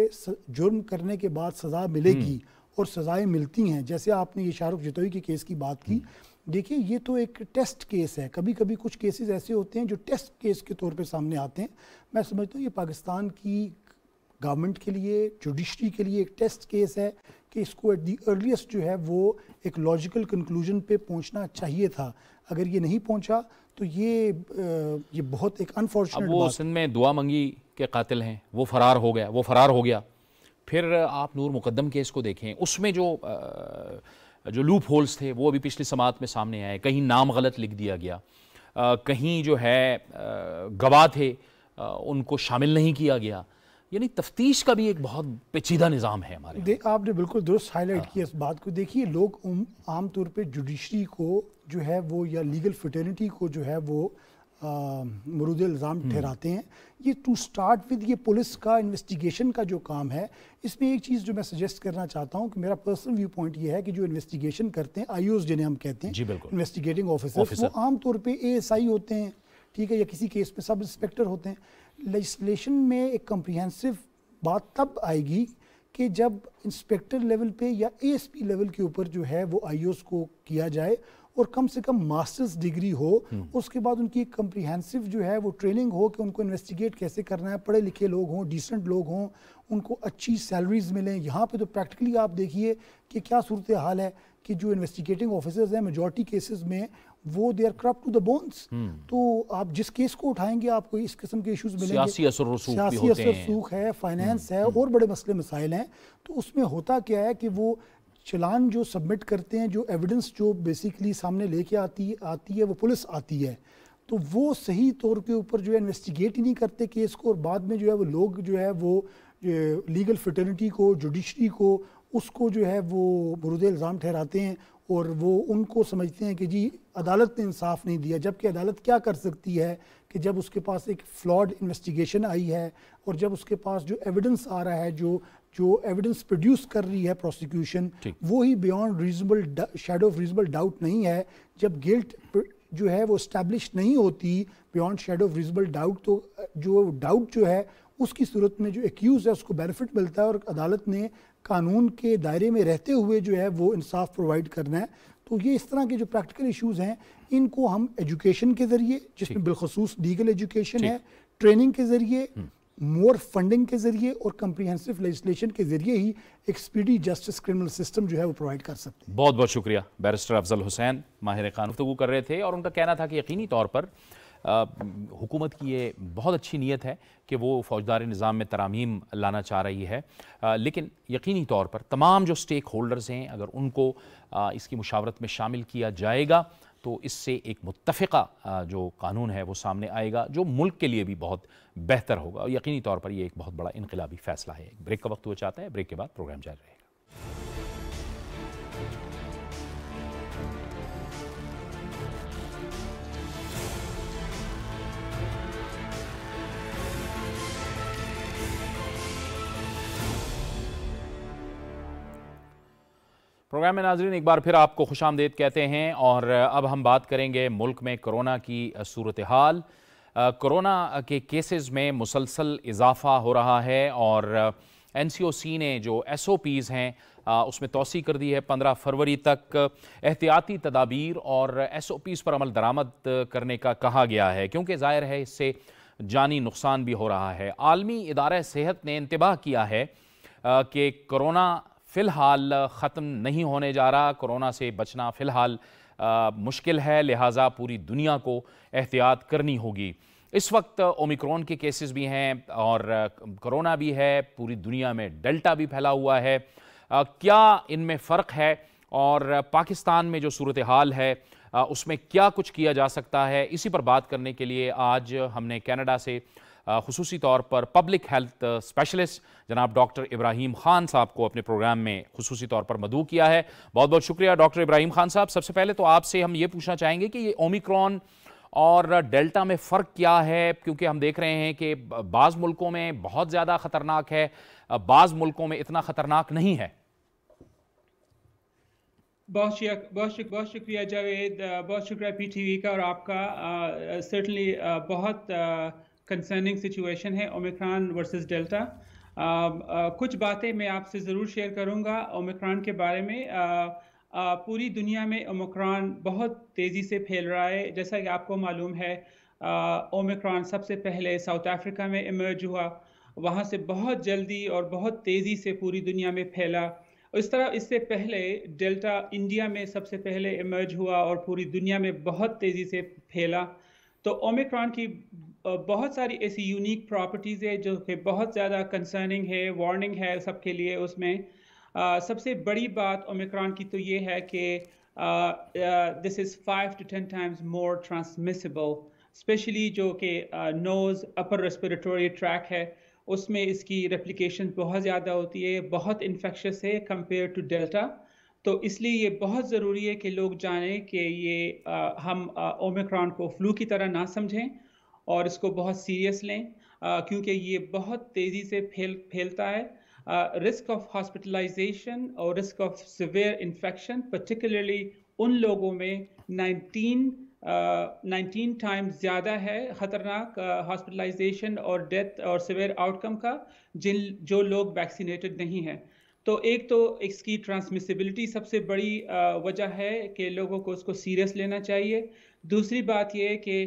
जुर्म करने के बाद सज़ा मिलेगी हम्म। और सज़ाएँ मिलती हैं जैसे आपने ये शाहरुख जतोई के केस की बात की हम्म। देखिए ये तो एक टेस्ट केस है कभी कभी कुछ केसेस ऐसे होते हैं जो टेस्ट केस के तौर पे सामने आते हैं मैं समझता हूँ ये पाकिस्तान की गवर्नमेंट के लिए जुडिशरी के लिए एक टेस्ट केस है कि इसको एट दी अर्लीस्ट जो है वो एक लॉजिकल कंक्लूजन पे पहुंचना चाहिए था अगर ये नहीं पहुंचा तो ये ये बहुत एक अनफॉर्चुनेट वो सिंध में दुआ मंगी के कातिल हैं वो फरार हो गया वो फरार हो गया फिर आप नूर मुकदम केस को देखें उसमें जो जो लूप होल्स थे वो अभी पिछली समात में सामने आए कहीं नाम गलत लिख दिया गया कहीं जो है गवाह थे उनको शामिल नहीं किया गया यानी तफ्तीश का भी एक बहुत पेचीदा निज़ाम है हमारे आपने बिल्कुल दुरुस्त हाईलाइट किया इस बात को देखिए लोग आम तौर पर जुडिशरी को जो है वो या लीगल फिटर्निटी को जो है वो मरूद इल्ज़ाम हम्म। ठहराते हैं ये टू स्टार्ट विद ये पुलिस का इन्वेस्टिगेशन का जो काम है इसमें एक चीज़ जो मैं सजेस्ट करना चाहता हूँ कि मेरा पर्सनल व्यू पॉइंट ये है कि जो इन्वेस्टिगेशन करते हैं आई जिन्हें हम कहते हैं जी बिल्कुल इन्वेस्टिगेटिंग ऑफिसर वो आमतौर पर ए होते हैं ठीक है या किसी केस में सब इंस्पेक्टर होते हैं लेजिस्लेशन में एक कम्प्रिहेंसिव बात तब आएगी कि जब इंस्पेक्टर लेवल पे या एएसपी लेवल के ऊपर जो है वो आई को किया जाए और कम से कम मास्टर्स डिग्री हो हम्म। उसके बाद उनकी एक कम्प्रिहेंसिव जो है वो ट्रेनिंग हो कि उनको इन्वेस्टिगेट कैसे करना है पढ़े लिखे लोग हों डिसेंट लोग हों उनको अच्छी सैलरीज मिलें यहाँ पे तो प्रैक्टिकली आप देखिए कि क्या सूरत हाल है कि जो इन्वेस्टिगेटिंग ऑफिसर्स हैं मेजोरिटी केसेस में वो they are corrupt to the bones तो आप जिस केस को उठाएंगे आपको इस किस्म के इश्यूज मिलेंगे सियासी असर रसूख सियासी असर रसूख है फाइनेंस hmm, है hmm. और बड़े मसले मसाइल हैं तो उसमें होता क्या है कि वो चलान जो सबमिट करते हैं जो एविडेंस जो बेसिकली सामने लेके आती आती है वो पुलिस आती है तो वो सही तौर के ऊपर जो है इन्वेस्टिगेट ही नहीं करते केस को और बाद में जो है वो लोग जो है वो लीगल फर्टर्निटी को जुडिशरी को उसको जो है वो बरुद इल्ज़ाम ठहराते हैं और वो उनको समझते हैं कि जी अदालत ने इंसाफ नहीं दिया जबकि अदालत क्या कर सकती है कि जब उसके पास एक फ्लॉड इन्वेस्टिगेशन आई है और जब उसके पास जो एविडेंस आ रहा है जो जो एविडेंस प्रोड्यूस कर रही है प्रोसिक्यूशन वो ही beyond reasonable shadow of reasonable doubt नहीं है जब गिल्ट जो है वो इस्टेब्लिश नहीं होती beyond shadow of reasonable doubt तो जो डाउट जो है उसकी सूरत में जो एक्यूज़ है उसको बेनिफिट मिलता है और अदालत ने कानून के दायरे में रहते हुए जो है वो इंसाफ प्रोवाइड करना है तो ये इस तरह के जो प्रैक्टिकल इश्यूज हैं इनको हम एजुकेशन के ज़रिए जिसमें बिलखसूस लीगल एजुकेशन है ट्रेनिंग के ज़रिए मोर फंडिंग के जरिए और कम्प्रीहेंसिव लेजिस्लेशन के जरिए ही एक स्पीडी जस्टिस क्रिमिनल सिस्टम जो है वो प्रोवाइड कर सकते हैं बहुत बहुत शुक्रिया बैरिस्टर अफजल हुसैन माहिर खान गुफ्तु कर रहे थे और उनका कहना था कि यकीनी तौर पर हुकूमत की ये बहुत अच्छी नीयत है कि वो फौजदार निज़ाम में तरामीम लाना चाह रही है आ, लेकिन यकीनी तौर पर तमाम जो स्टेक होल्डर्स हैं अगर उनको आ, इसकी मुशावरत में शामिल किया जाएगा तो इससे एक मुतफ़ा जो कानून है वो सामने आएगा जो मुल्क के लिए भी बहुत बेहतर होगा और यकीनी तौर पर यह एक बहुत बड़ा इनकलाबी फैसला है ब्रेक का वक्त हुआ चाहता है ब्रेक के बाद प्रोग्राम जारी रहेगा प्रोग्राम में नाजरीन एक बार फिर आपको खुश आमदेद कहते हैं और अब हम बात करेंगे मुल्क में कोरोना की सूरत हाल कोरोना के केसेस में मुसलसल इजाफा हो रहा है और एन सी ओ सी ने जो एस ओ पीज़ हैं उसमें तोसी कर दी है पंद्रह फरवरी तक एहतियाती तदाबीर और एस ओ पीज़ पर अमल दरामद करने का कहा गया है क्योंकि ज़ाहिर है इससे जानी नुकसान भी हो रहा है आलमी इदारा सेहत ने इंतबाह किया है कि कोरोना फ़िलहाल ख़त्म नहीं होने जा रहा कोरोना से बचना फ़िलहाल मुश्किल है लिहाजा पूरी दुनिया को एहतियात करनी होगी इस वक्त ओमिक्रॉन के केसेस भी हैं और कोरोना भी है पूरी दुनिया में डेल्टा भी फैला हुआ है आ, क्या इनमें फ़र्क है और पाकिस्तान में जो सूरत हाल है आ, उसमें क्या कुछ किया जा सकता है इसी पर बात करने के लिए आज हमने कनाडा से खसूसी तौर पर पब्लिक हेल्थ स्पेशलिस्ट जनाब डॉक्टर इब्राहिम खान साहब को अपने प्रोग्राम में खसूसी तौर पर मदू किया है बहुत बहुत शुक्रिया डॉक्टर इब्राहिम खान साहब सबसे पहले तो आपसे हम ये पूछना चाहेंगे कि ये ओमिक्रॉन और डेल्टा में फ़र्क क्या है क्योंकि हम देख रहे हैं कि बाज़ मुल्कों में बहुत ज़्यादा ख़तरनाक है बाज़ मुल्कों में इतना ख़तरनाक नहीं है बहुत बहुत शक, बहुत शुक्रिया जावेद बहुत शुक्रिया पी टी वी का और आपका सर्टनली बहुत आ, कंसर्निंग सिचुएशन है ओमिक्रॉन वर्सेस डेल्टा कुछ बातें मैं आपसे ज़रूर शेयर करूंगा ओमिक्रॉन के बारे में आ, uh, आ, uh, पूरी दुनिया में ओमिक्रॉन बहुत तेज़ी से फैल रहा है जैसा कि आपको मालूम है ओमिक्रॉन uh, सबसे पहले साउथ अफ्रीका में इमर्ज हुआ वहाँ से बहुत जल्दी और बहुत तेज़ी से पूरी दुनिया में फैला इस तरह इससे पहले डेल्टा इंडिया में सबसे पहले इमर्ज हुआ और पूरी दुनिया में बहुत तेज़ी से फैला तो ओमिक्रॉन की बहुत सारी ऐसी यूनिक प्रॉपर्टीज़ है जो कि बहुत ज़्यादा कंसर्निंग है वार्निंग है सबके लिए उसमें सबसे बड़ी बात ओमिक्रॉन की तो ये है कि this is five to ten times more transmissible specially जो कि नोज़ अपर रेस्पिरेटोरी ट्रैक है उसमें इसकी रेप्लिकेशन बहुत ज़्यादा होती है बहुत इन्फेक्शस है कंपेयर टू डेल्टा तो इसलिए ये बहुत ज़रूरी है कि लोग जानें कि ये आ, हम ओमिक्रॉन को फ्लू की तरह ना समझें और इसको बहुत सीरियस लें क्योंकि ये बहुत तेज़ी से फैल फैलता है रिस्क ऑफ हॉस्पिटलाइजेशन और risk of severe infection particularly उन लोगों में 19 नाइनटीन टाइम्स ज़्यादा है ख़तरनाक हॉस्पिटलाइजेशन और डेथ और सिवियर आउटकम का जिन जो लोग वैक्सीनेटेड नहीं हैं तो एक तो इसकी ट्रांसमिसिबिलिटी सबसे बड़ी वजह है कि लोगों को उसको सीरियस लेना चाहिए दूसरी बात यह है कि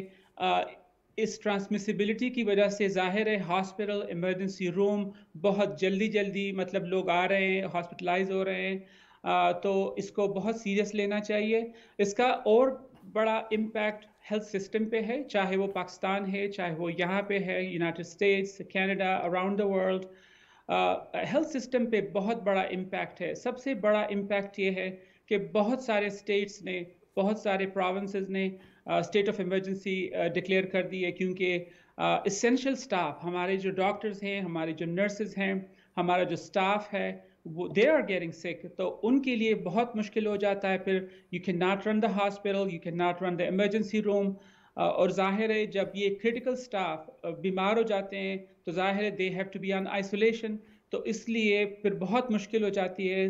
इस ट्रांसमिसिबिलिटी की वजह से जाहिर है हॉस्पिटल इमरजेंसी रूम बहुत जल्दी जल्दी मतलब लोग आ रहे हैं हॉस्पिटलाइज हो रहे हैं आ, तो इसको बहुत सीरियस लेना चाहिए इसका और बड़ा इम्पैक्ट हेल्थ सिस्टम पे है चाहे वो पाकिस्तान है चाहे वो यहाँ पे है United States Canada around the world health system पे बहुत बड़ा इम्पैक्ट है सबसे बड़ा इम्पैक्ट ये है कि बहुत सारे स्टेट्स ने बहुत सारे प्रोविंसेस ने स्टेट ऑफ इमरजेंसी डिक्लेयर कर दी है क्योंकि इसेंशियल स्टाफ हमारे जो डॉक्टर्स हैं हमारे जो नर्सेज हैं हमारा जो स्टाफ है वो दे आर गेटिंग सिक तो उनके लिए बहुत मुश्किल हो जाता है फिर you can not run the hospital you can not run the emergency room और जाहिर है जब ये क्रिटिकल स्टाफ बीमार हो जाते हैं तो जाहिर है they have to be on isolation तो इसलिए फिर बहुत मुश्किल हो जाती है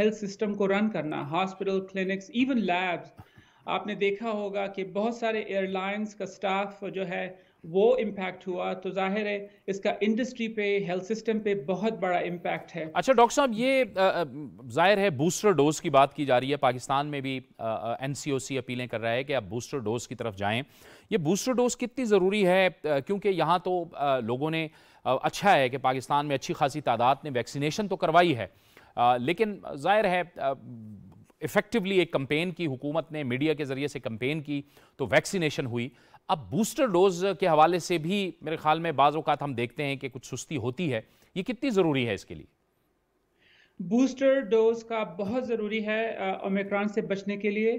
हेल्थ सिस्टम को रन करना हॉस्पिटल क्लिनिक्स इवन लैब्स आपने देखा होगा कि बहुत सारे एयरलाइंस का स्टाफ जो है वो इम्पैक्ट हुआ तो जाहिर है इसका इंडस्ट्री पे हेल्थ सिस्टम पे बहुत बड़ा इम्पैक्ट है अच्छा डॉक्टर साहब ये जाहिर है बूस्टर डोज की बात की जा रही है पाकिस्तान में भी एन अपीलें कर रहा है कि आप बूस्टर डोज की तरफ जाएं ये बूस्टर डोज कितनी ज़रूरी है क्योंकि यहाँ तो लोगों ने अच्छा है कि पाकिस्तान में अच्छी खासी तादाद ने वैक्सीनेशन तो करवाई है लेकिन जाहिर है इफेक्टिवली एक कंपेन की हुकूमत ने मीडिया के ज़रिए से कंपेन की तो वैक्सीनेशन हुई अब बूस्टर डोज के हवाले से भी मेरे ख्याल में बाज़ अवत हम देखते हैं कि कुछ सुस्ती होती है ये कितनी ज़रूरी है इसके लिए बूस्टर डोज का बहुत ज़रूरी है ओमिक्रॉन से बचने के लिए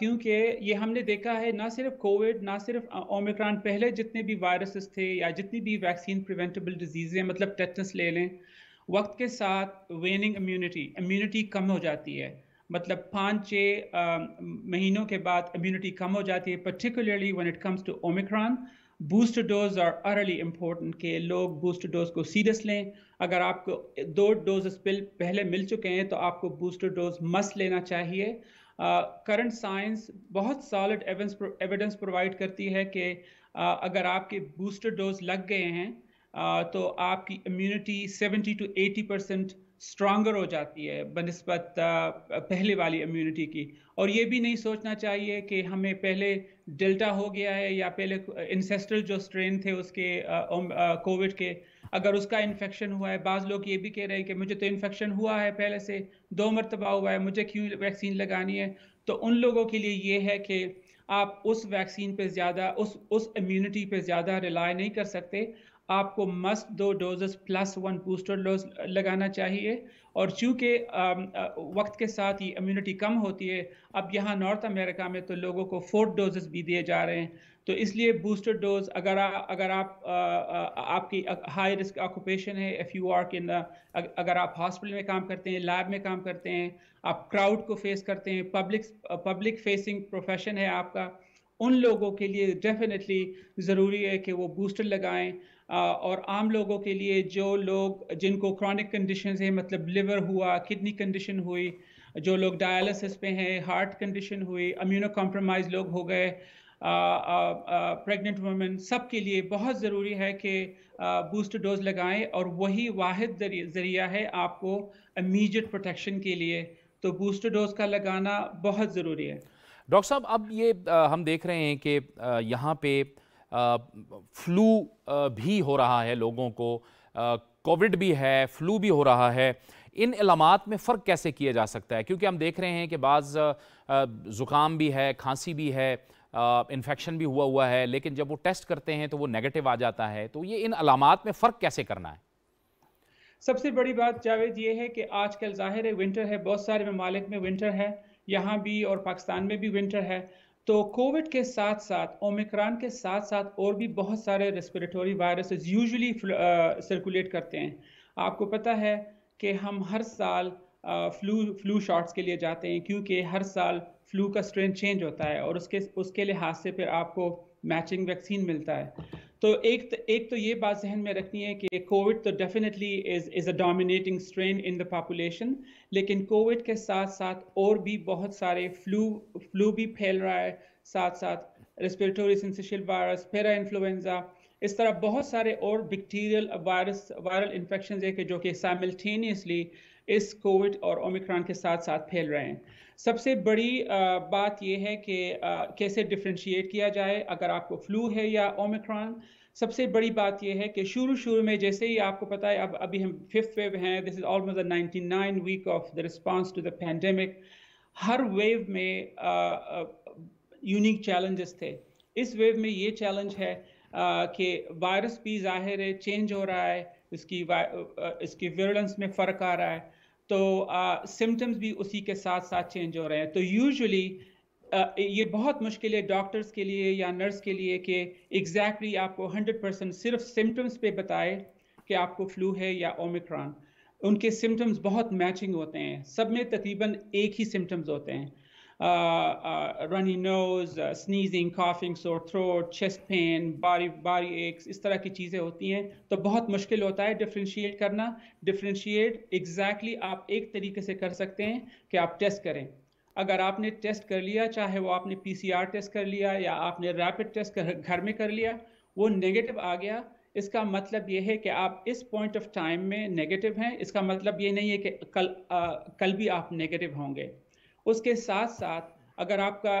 क्योंकि ये हमने देखा है ना सिर्फ कोविड ना सिर्फ ओमिक्रॉन पहले जितने भी वायरसेस थे या जितनी भी वैक्सीन प्रिवेंटेबल डिजीज़ें मतलब टेटनस ले लें वक्त के साथ वेनिंग इम्यूनिटी इम्यूनिटी कम हो जाती है मतलब पाँच छः महीनों के बाद इम्यूनिटी कम हो जाती है particularly when it comes to Omicron booster dose और अर्ली इम्पोर्टेंट के लोग बूस्टर डोज को सीरियस लें अगर आपको दो डोज पिल पहले मिल चुके हैं तो आपको बूस्टर डोज मस्ट लेना चाहिए करंट uh, साइंस बहुत सॉलिड एविडेंस प्रोवाइड करती है कि uh, अगर आपके बूस्टर डोज लग गए हैं uh, तो आपकी इम्यूनिटी 70 टू 80 परसेंट स्ट्रांगर हो जाती है बनस्बत पहले वाली इम्यूनिटी की और ये भी नहीं सोचना चाहिए कि हमें पहले डेल्टा हो गया है या पहले इंसेस्ट्रल जो स्ट्रेन थे उसके कोविड के अगर उसका इन्फेक्शन हुआ है बाज़ लोग ये भी कह रहे हैं कि मुझे तो इन्फेक्शन हुआ है पहले से दो मरतबा हुआ है मुझे क्यों वैक्सीन लगानी है तो उन लोगों के लिए ये है कि आप उस वैक्सीन पे ज़्यादा उस उस इम्यूनिटी पे ज़्यादा रिलाई नहीं कर सकते आपको मस्ट दो doses plus one booster dose लगाना चाहिए और चूँकि वक्त के साथ ही इम्यूनिटी कम होती है अब यहाँ नॉर्थ अमेरिका में तो लोगों को फोर्थ डोजेस भी दिए जा रहे हैं तो इसलिए बूस्टर डोज अगर आ, अगर आप आ, आ, आपकी हाई रिस्क ऑक्यूपेशन है इफ़ यू आर इन अगर आप हॉस्पिटल में काम करते हैं लैब में काम करते हैं आप क्राउड को फेस करते हैं पब्लिक पब्लिक फेसिंग प्रोफेशन है आपका उन लोगों के लिए डेफिनेटली ज़रूरी है कि वो बूस्टर लगाएं और आम लोगों के लिए जो लोग जिनको क्रॉनिक कंडीशन है मतलब लिवर हुआ किडनी कंडीशन हुई जो लोग डायलिसिस पे हैं हार्ट कंडीशन हुई अम्यूनो कॉम्प्रोमाइज लोग हो गए प्रेग्नेंट वुमेन सब के लिए बहुत ज़रूरी है कि बूस्टर डोज लगाएं और वही वाद ज़रिया है आपको इमीजिएट प्रोटेक्शन के लिए तो बूस्टर डोज का लगाना बहुत ज़रूरी है डॉक्टर साहब अब ये आ, हम देख रहे हैं कि यहाँ पे फ्लू भी हो रहा है लोगों को कोविड भी है फ्लू भी हो रहा है इन इलामत में फ़र्क कैसे किया जा सकता है क्योंकि हम देख रहे हैं कि बाज़ ज़ुकाम भी है खांसी भी है इन्फेक्शन भी हुआ हुआ है लेकिन जब वो टेस्ट करते हैं तो वो नेगेटिव आ जाता है तो ये इन अलामत में फ़र्क कैसे करना है सबसे बड़ी बात जावेद ये है कि आजकल जाहिर है विंटर है बहुत सारे ममालिक में विंटर है यहाँ भी और पाकिस्तान में भी विंटर है तो कोविड के साथ साथ ओमिक्रॉन के साथ साथ और भी बहुत सारे रेस्पिरेटरी वायरसेस यूजुअली सर्कुलेट करते हैं आपको पता है कि हम हर साल फ्लू फ्लू शॉट्स के लिए जाते हैं क्योंकि हर साल फ्लू का स्ट्रेन चेंज होता है और उसके उसके लिहाज से फिर आपको मैचिंग वैक्सीन मिलता है तो एक तो एक तो ये बात जहन में रखनी है कि कोविड तो definitely is is a dominating strain in the population लेकिन कोविड के साथ साथ और भी बहुत सारे फ्लू फ्लू भी फैल रहा है साथ साथ respiratory syncytial virus parainfluenza इस तरह बहुत सारे और बैक्टीरियल वायरस वायरल इन्फेक्शन है कि जो कि साइमल्टेनियसली इस कोविड और ओमिक्रॉन के साथ साथ फैल रहे हैं सबसे बड़ी बात यह है कि कैसे डिफ्रेंशिएट किया जाए अगर आपको फ्लू है या ओमिक्रॉन सबसे बड़ी बात यह है कि शुरू शुरू में जैसे ही आपको पता है अब अभी हम फिफ्थ वेव हैं this is almost ninety nine week of the response to the pandemic हर वेव में यूनिक चैलेंजेस थे इस वेव में ये चैलेंज है कि वायरस भी जाहिर है चेंज हो रहा है इसकी इसकी विरलेंस में फ़र्क आ रहा है तो सिम्टम्स uh, भी उसी के साथ साथ चेंज हो रहे हैं तो यूजुअली uh, ये बहुत मुश्किल है डॉक्टर्स के लिए या नर्स के लिए कि एग्जैक्टली exactly आपको 100 परसेंट सिर्फ सिम्टम्स पे बताए कि आपको फ्लू है या ओमिक्रॉन उनके सिम्टम्स बहुत मैचिंग होते हैं सब में तकरीबन एक ही सिम्टम्स होते हैं Uh, uh, runny nose, uh, sneezing, coughing, sore throat, chest pain, body body aches, इस तरह की चीज़ें होती हैं तो बहुत मुश्किल होता है डिफ्रेंशिएट करना डिफ्रेंशिएट एग्जैक्टली exactly आप एक तरीके से कर सकते हैं कि आप टेस्ट करें अगर आपने टेस्ट कर लिया चाहे वो आपने पीसीआर टेस्ट कर लिया या आपने रैपिड टेस्ट कर, घर में कर लिया वो नेगेटिव आ गया इसका मतलब ये है कि आप इस पॉइंट ऑफ टाइम में नेगेटिव हैं इसका मतलब ये नहीं है कि कल आ, कल भी आप नेगेटिव होंगे उसके साथ साथ अगर आपका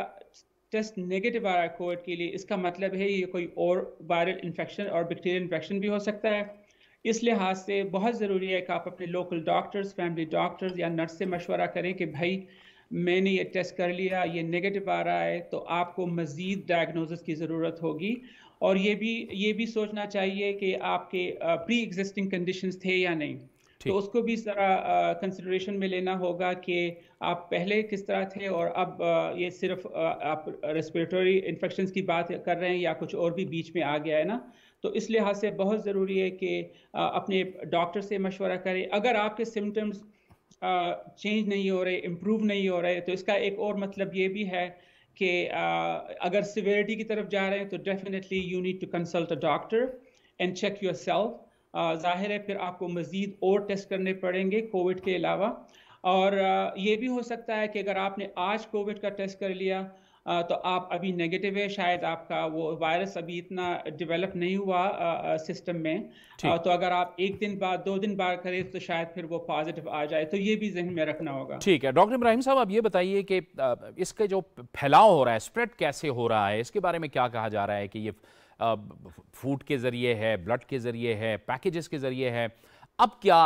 टेस्ट नेगेटिव आ रहा है कोविड के लिए इसका मतलब है ये कोई और वायरल इन्फेक्शन और बैक्टीरियल इन्फेक्शन भी हो सकता है इस लिहाज से बहुत ज़रूरी है कि आप अपने लोकल डॉक्टर्स फैमिली डॉक्टर्स या नर्स से मशवरा करें कि भाई मैंने ये टेस्ट कर लिया ये नेगेटिव आ रहा है तो आपको मज़ीद डायग्नोसिस की ज़रूरत होगी और ये भी ये भी सोचना चाहिए कि आपके प्री एग्जिस्टिंग कंडीशंस थे या नहीं तो उसको भी जरा कंसिडरेशन में लेना होगा कि आप पहले किस तरह थे और अब आ, ये सिर्फ आ, आप रेस्पिरेटरी इन्फेक्शन की बात कर रहे हैं या कुछ और भी बीच में आ गया है ना तो इस लिहाज से बहुत ज़रूरी है कि आ, अपने डॉक्टर से मशवरा करें अगर आपके सिम्टम्स चेंज नहीं हो रहे इम्प्रूव नहीं हो रहे तो इसका एक और मतलब ये भी है कि अगर सिवेरिटी की तरफ जा रहे हैं तो definitely you need to consult a doctor and check yourself ज़ाहिर है फिर आपको मज़ीद और टेस्ट करने पड़ेंगे कोविड के अलावा और ये भी हो सकता है कि अगर आपने आज कोविड का टेस्ट कर लिया तो आप अभी नेगेटिव है शायद आपका वो वायरस अभी इतना डेवलप नहीं हुआ सिस्टम में तो अगर आप एक दिन बाद दो दिन बाद करें तो शायद फिर वो पॉजिटिव आ जाए तो ये भी जहन में रखना होगा ठीक है डॉक्टर इब्राहिम साहब आप ये बताइए कि इसके जो फैलाव हो रहा है स्प्रेड कैसे हो रहा है इसके बारे में क्या कहा जा रहा है कि ये फूड के ज़रिए है ब्लड के ज़रिए है पैकेजेस के ज़रिए है अब क्या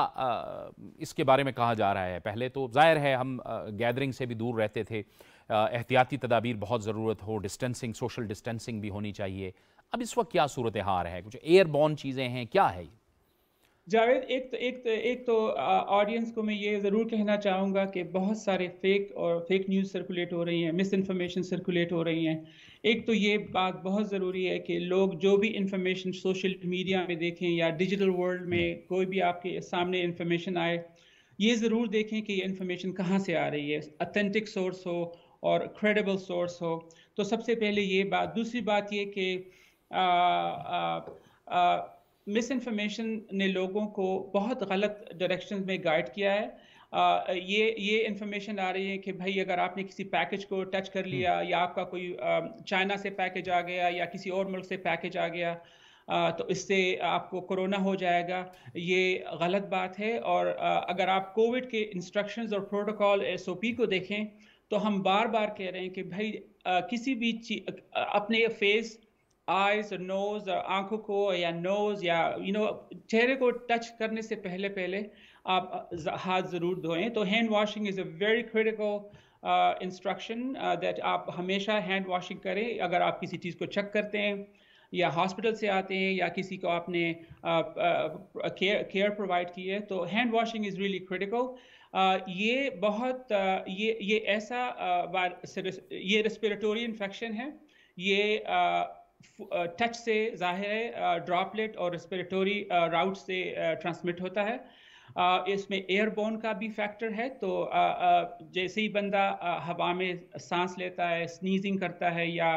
इसके बारे में कहा जा रहा है पहले तो जाहिर है हम गैदरिंग से भी दूर रहते थे एहतियाती तदाबीर बहुत ज़रूरत हो डिस्टेंसिंग सोशल डिस्टेंसिंग भी होनी चाहिए अब इस वक्त क्या सूरत हार है कुछ एयरबॉर्न चीज़ें हैं क्या है ये जावेद एक तो एक तो एक तो ऑडियंस को मैं ये ज़रूर कहना चाहूँगा कि बहुत सारे फेक और फेक न्यूज़ सर्कुलेट हो रही हैं मिस इन्फॉर्मेशन सर्कुलेट हो रही हैं एक तो ये बात बहुत ज़रूरी है कि लोग जो भी इंफॉर्मेशन सोशल मीडिया में देखें या डिजिटल वर्ल्ड में कोई भी आपके सामने इंफॉर्मेशन आए ये ज़रूर देखें कि ये इन्फॉर्मेशन कहाँ से आ रही है अथेंटिक सोर्स हो और क्रेडिबल सोर्स हो तो सबसे पहले ये बात दूसरी बात ये कि मिस इन्फॉर्मेशन ने लोगों को बहुत गलत डायरेक्शन में गाइड किया है आ, ये ये इन्फॉर्मेशन आ रही है कि भाई अगर आपने किसी पैकेज को टच कर लिया हम्म। या आपका कोई चाइना से पैकेज आ गया या किसी और मुल्क से पैकेज आ गया आ, तो इससे आपको कोरोना हो जाएगा ये गलत बात है और आ, अगर आप कोविड के इंस्ट्रक्शंस और प्रोटोकॉल एसओपी को देखें तो हम बार बार कह रहे हैं कि भाई किसी भी चीज अपने फेस आईज नोज और आंखों को या नोज या यू नो चेहरे को टच करने से पहले पहले आप हाथ ज़रूर धोएं तो hand washing is a very critical instruction that आप हमेशा हैंड वॉशिंग करें अगर आप किसी चीज़ को चेक करते हैं या हॉस्पिटल से आते हैं या किसी को आपने केयर uh, प्रोवाइड uh, की है तो hand washing is really critical ये बहुत uh, ये ये ऐसा uh, ये रेस्पिरेटोरी इन्फेक्शन है ये uh, टच से जाहिर है ड्रॉपलेट और रेस्पिरेटोरी राउट से ट्रांसमिट होता है इसमें एयरबोन का भी फैक्टर है तो जैसे ही बंदा हवा में सांस लेता है स्नीजिंग करता है या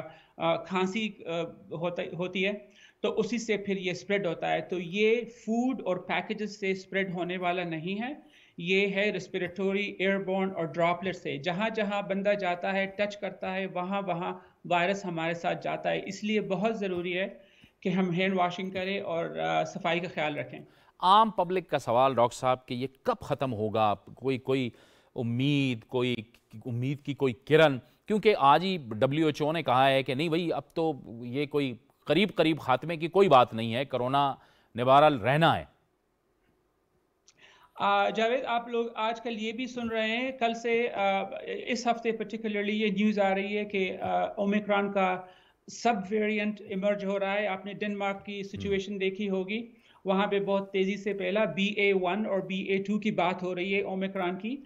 खांसी होता होती है तो उसी से फिर ये स्प्रेड होता है तो ये फूड और पैकेजेस से स्प्रेड होने वाला नहीं है ये है रेस्पिरेटरी एयरबोन और ड्रॉपलेट से जहाँ जहाँ बंदा जाता है टच करता है वहाँ वहाँ वायरस हमारे साथ जाता है इसलिए बहुत ज़रूरी है कि हम हैंड वॉशिंग करें और सफाई का ख्याल रखें आम पब्लिक का सवाल डॉक्टर साहब कि ये कब ख़त्म होगा कोई कोई उम्मीद कोई उम्मीद की कोई किरण क्योंकि आज ही डब्ल्यू ने कहा है कि नहीं भाई अब तो ये कोई करीब करीब खात्मे की कोई बात नहीं है कोरोना निवारल रहना है जावेद आप लोग आजकल ये भी सुन रहे हैं कल से इस हफ्ते पर्टिकुलरली ये न्यूज़ आ रही है कि ओमिक्रॉन का सब वेरिएंट इमर्ज हो रहा है आपने डेनमार्क की सिचुएशन हम्म। देखी होगी वहाँ पे बहुत तेज़ी से पहला बी ए वन और बी ए टू की बात हो रही है ओमिक्रॉन की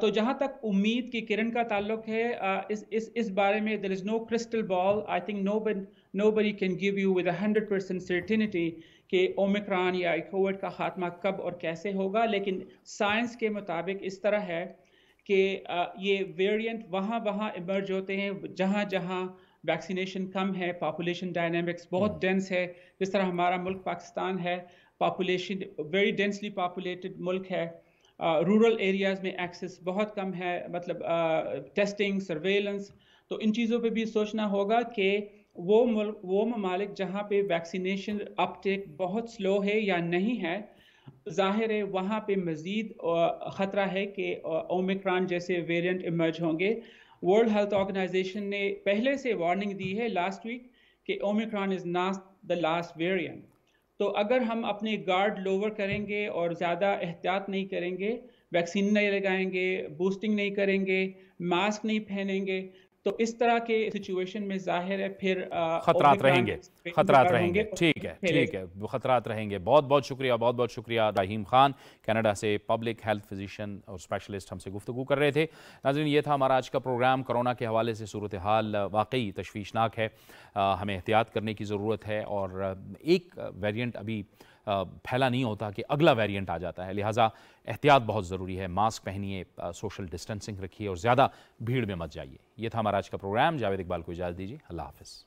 तो जहाँ तक उम्मीद की किरण का ताल्लुक है इस इस इस बारे में there is no crystal ball I think no nobody can give you with hundred percent certainty कि ओमिक्रॉन या कोविड का खात्मा कब और कैसे होगा लेकिन साइंस के मुताबिक इस तरह है कि ये वेरिएंट वहाँ वहाँ इमर्ज होते हैं जहाँ जहाँ वैक्सीनेशन कम है पॉपुलेशन डायनेमिक्स बहुत डेंस हम्म। है जिस तरह हमारा मुल्क पाकिस्तान है पॉपुलेशन वेरी डेंसली पॉपुलेटेड मुल्क है रूरल एरियाज़ में एक्सेस बहुत कम है मतलब टेस्टिंग सर्वेलेंस तो इन चीज़ों पे भी सोचना होगा कि वो मुल्क वो ममालिक जहाँ पे वैक्सीनेशन अपटेक बहुत स्लो है या नहीं है ज़ाहिर है वहाँ पे मज़ीद ख़तरा है कि ओमिक्रॉन जैसे वेरिएंट इमर्ज होंगे वर्ल्ड हेल्थ ऑर्गेनाइजेशन ने पहले से वार्निंग दी है लास्ट वीक कि Omicron is not the last variant तो अगर हम अपने गार्ड लोवर करेंगे और ज़्यादा एहतियात नहीं करेंगे वैक्सीन नहीं लगाएंगे बूस्टिंग नहीं करेंगे मास्क नहीं पहनेंगे तो इस तरह के सिचुएशन में जाहिर है फिर खतरात रहेंगे खतरात रहेंगे ठीक है ठीक है खतरात रहेंगे बहुत बहुत शुक्रिया बहुत बहुत शुक्रिया राहीम खान कनाडा से पब्लिक हेल्थ फिजिशियन और स्पेशलिस्ट हमसे गुफ्तु कर रहे थे नाजरन ये था हमारा आज का प्रोग्राम कोरोना के हवाले से सूरत हाल वाकई तशवीशनाक है हमें एहतियात करने की ज़रूरत है और एक वेरियंट अभी फैला नहीं होता कि अगला वेरिएंट आ जाता है लिहाजा एहतियात बहुत ज़रूरी है मास्क पहनिए सोशल डिस्टेंसिंग रखिए और ज़्यादा भीड़ में मत जाइए ये था हमारा आज का प्रोग्राम जावेद इकबाल को इजाज़त दीजिए अल्लाह हाफिज़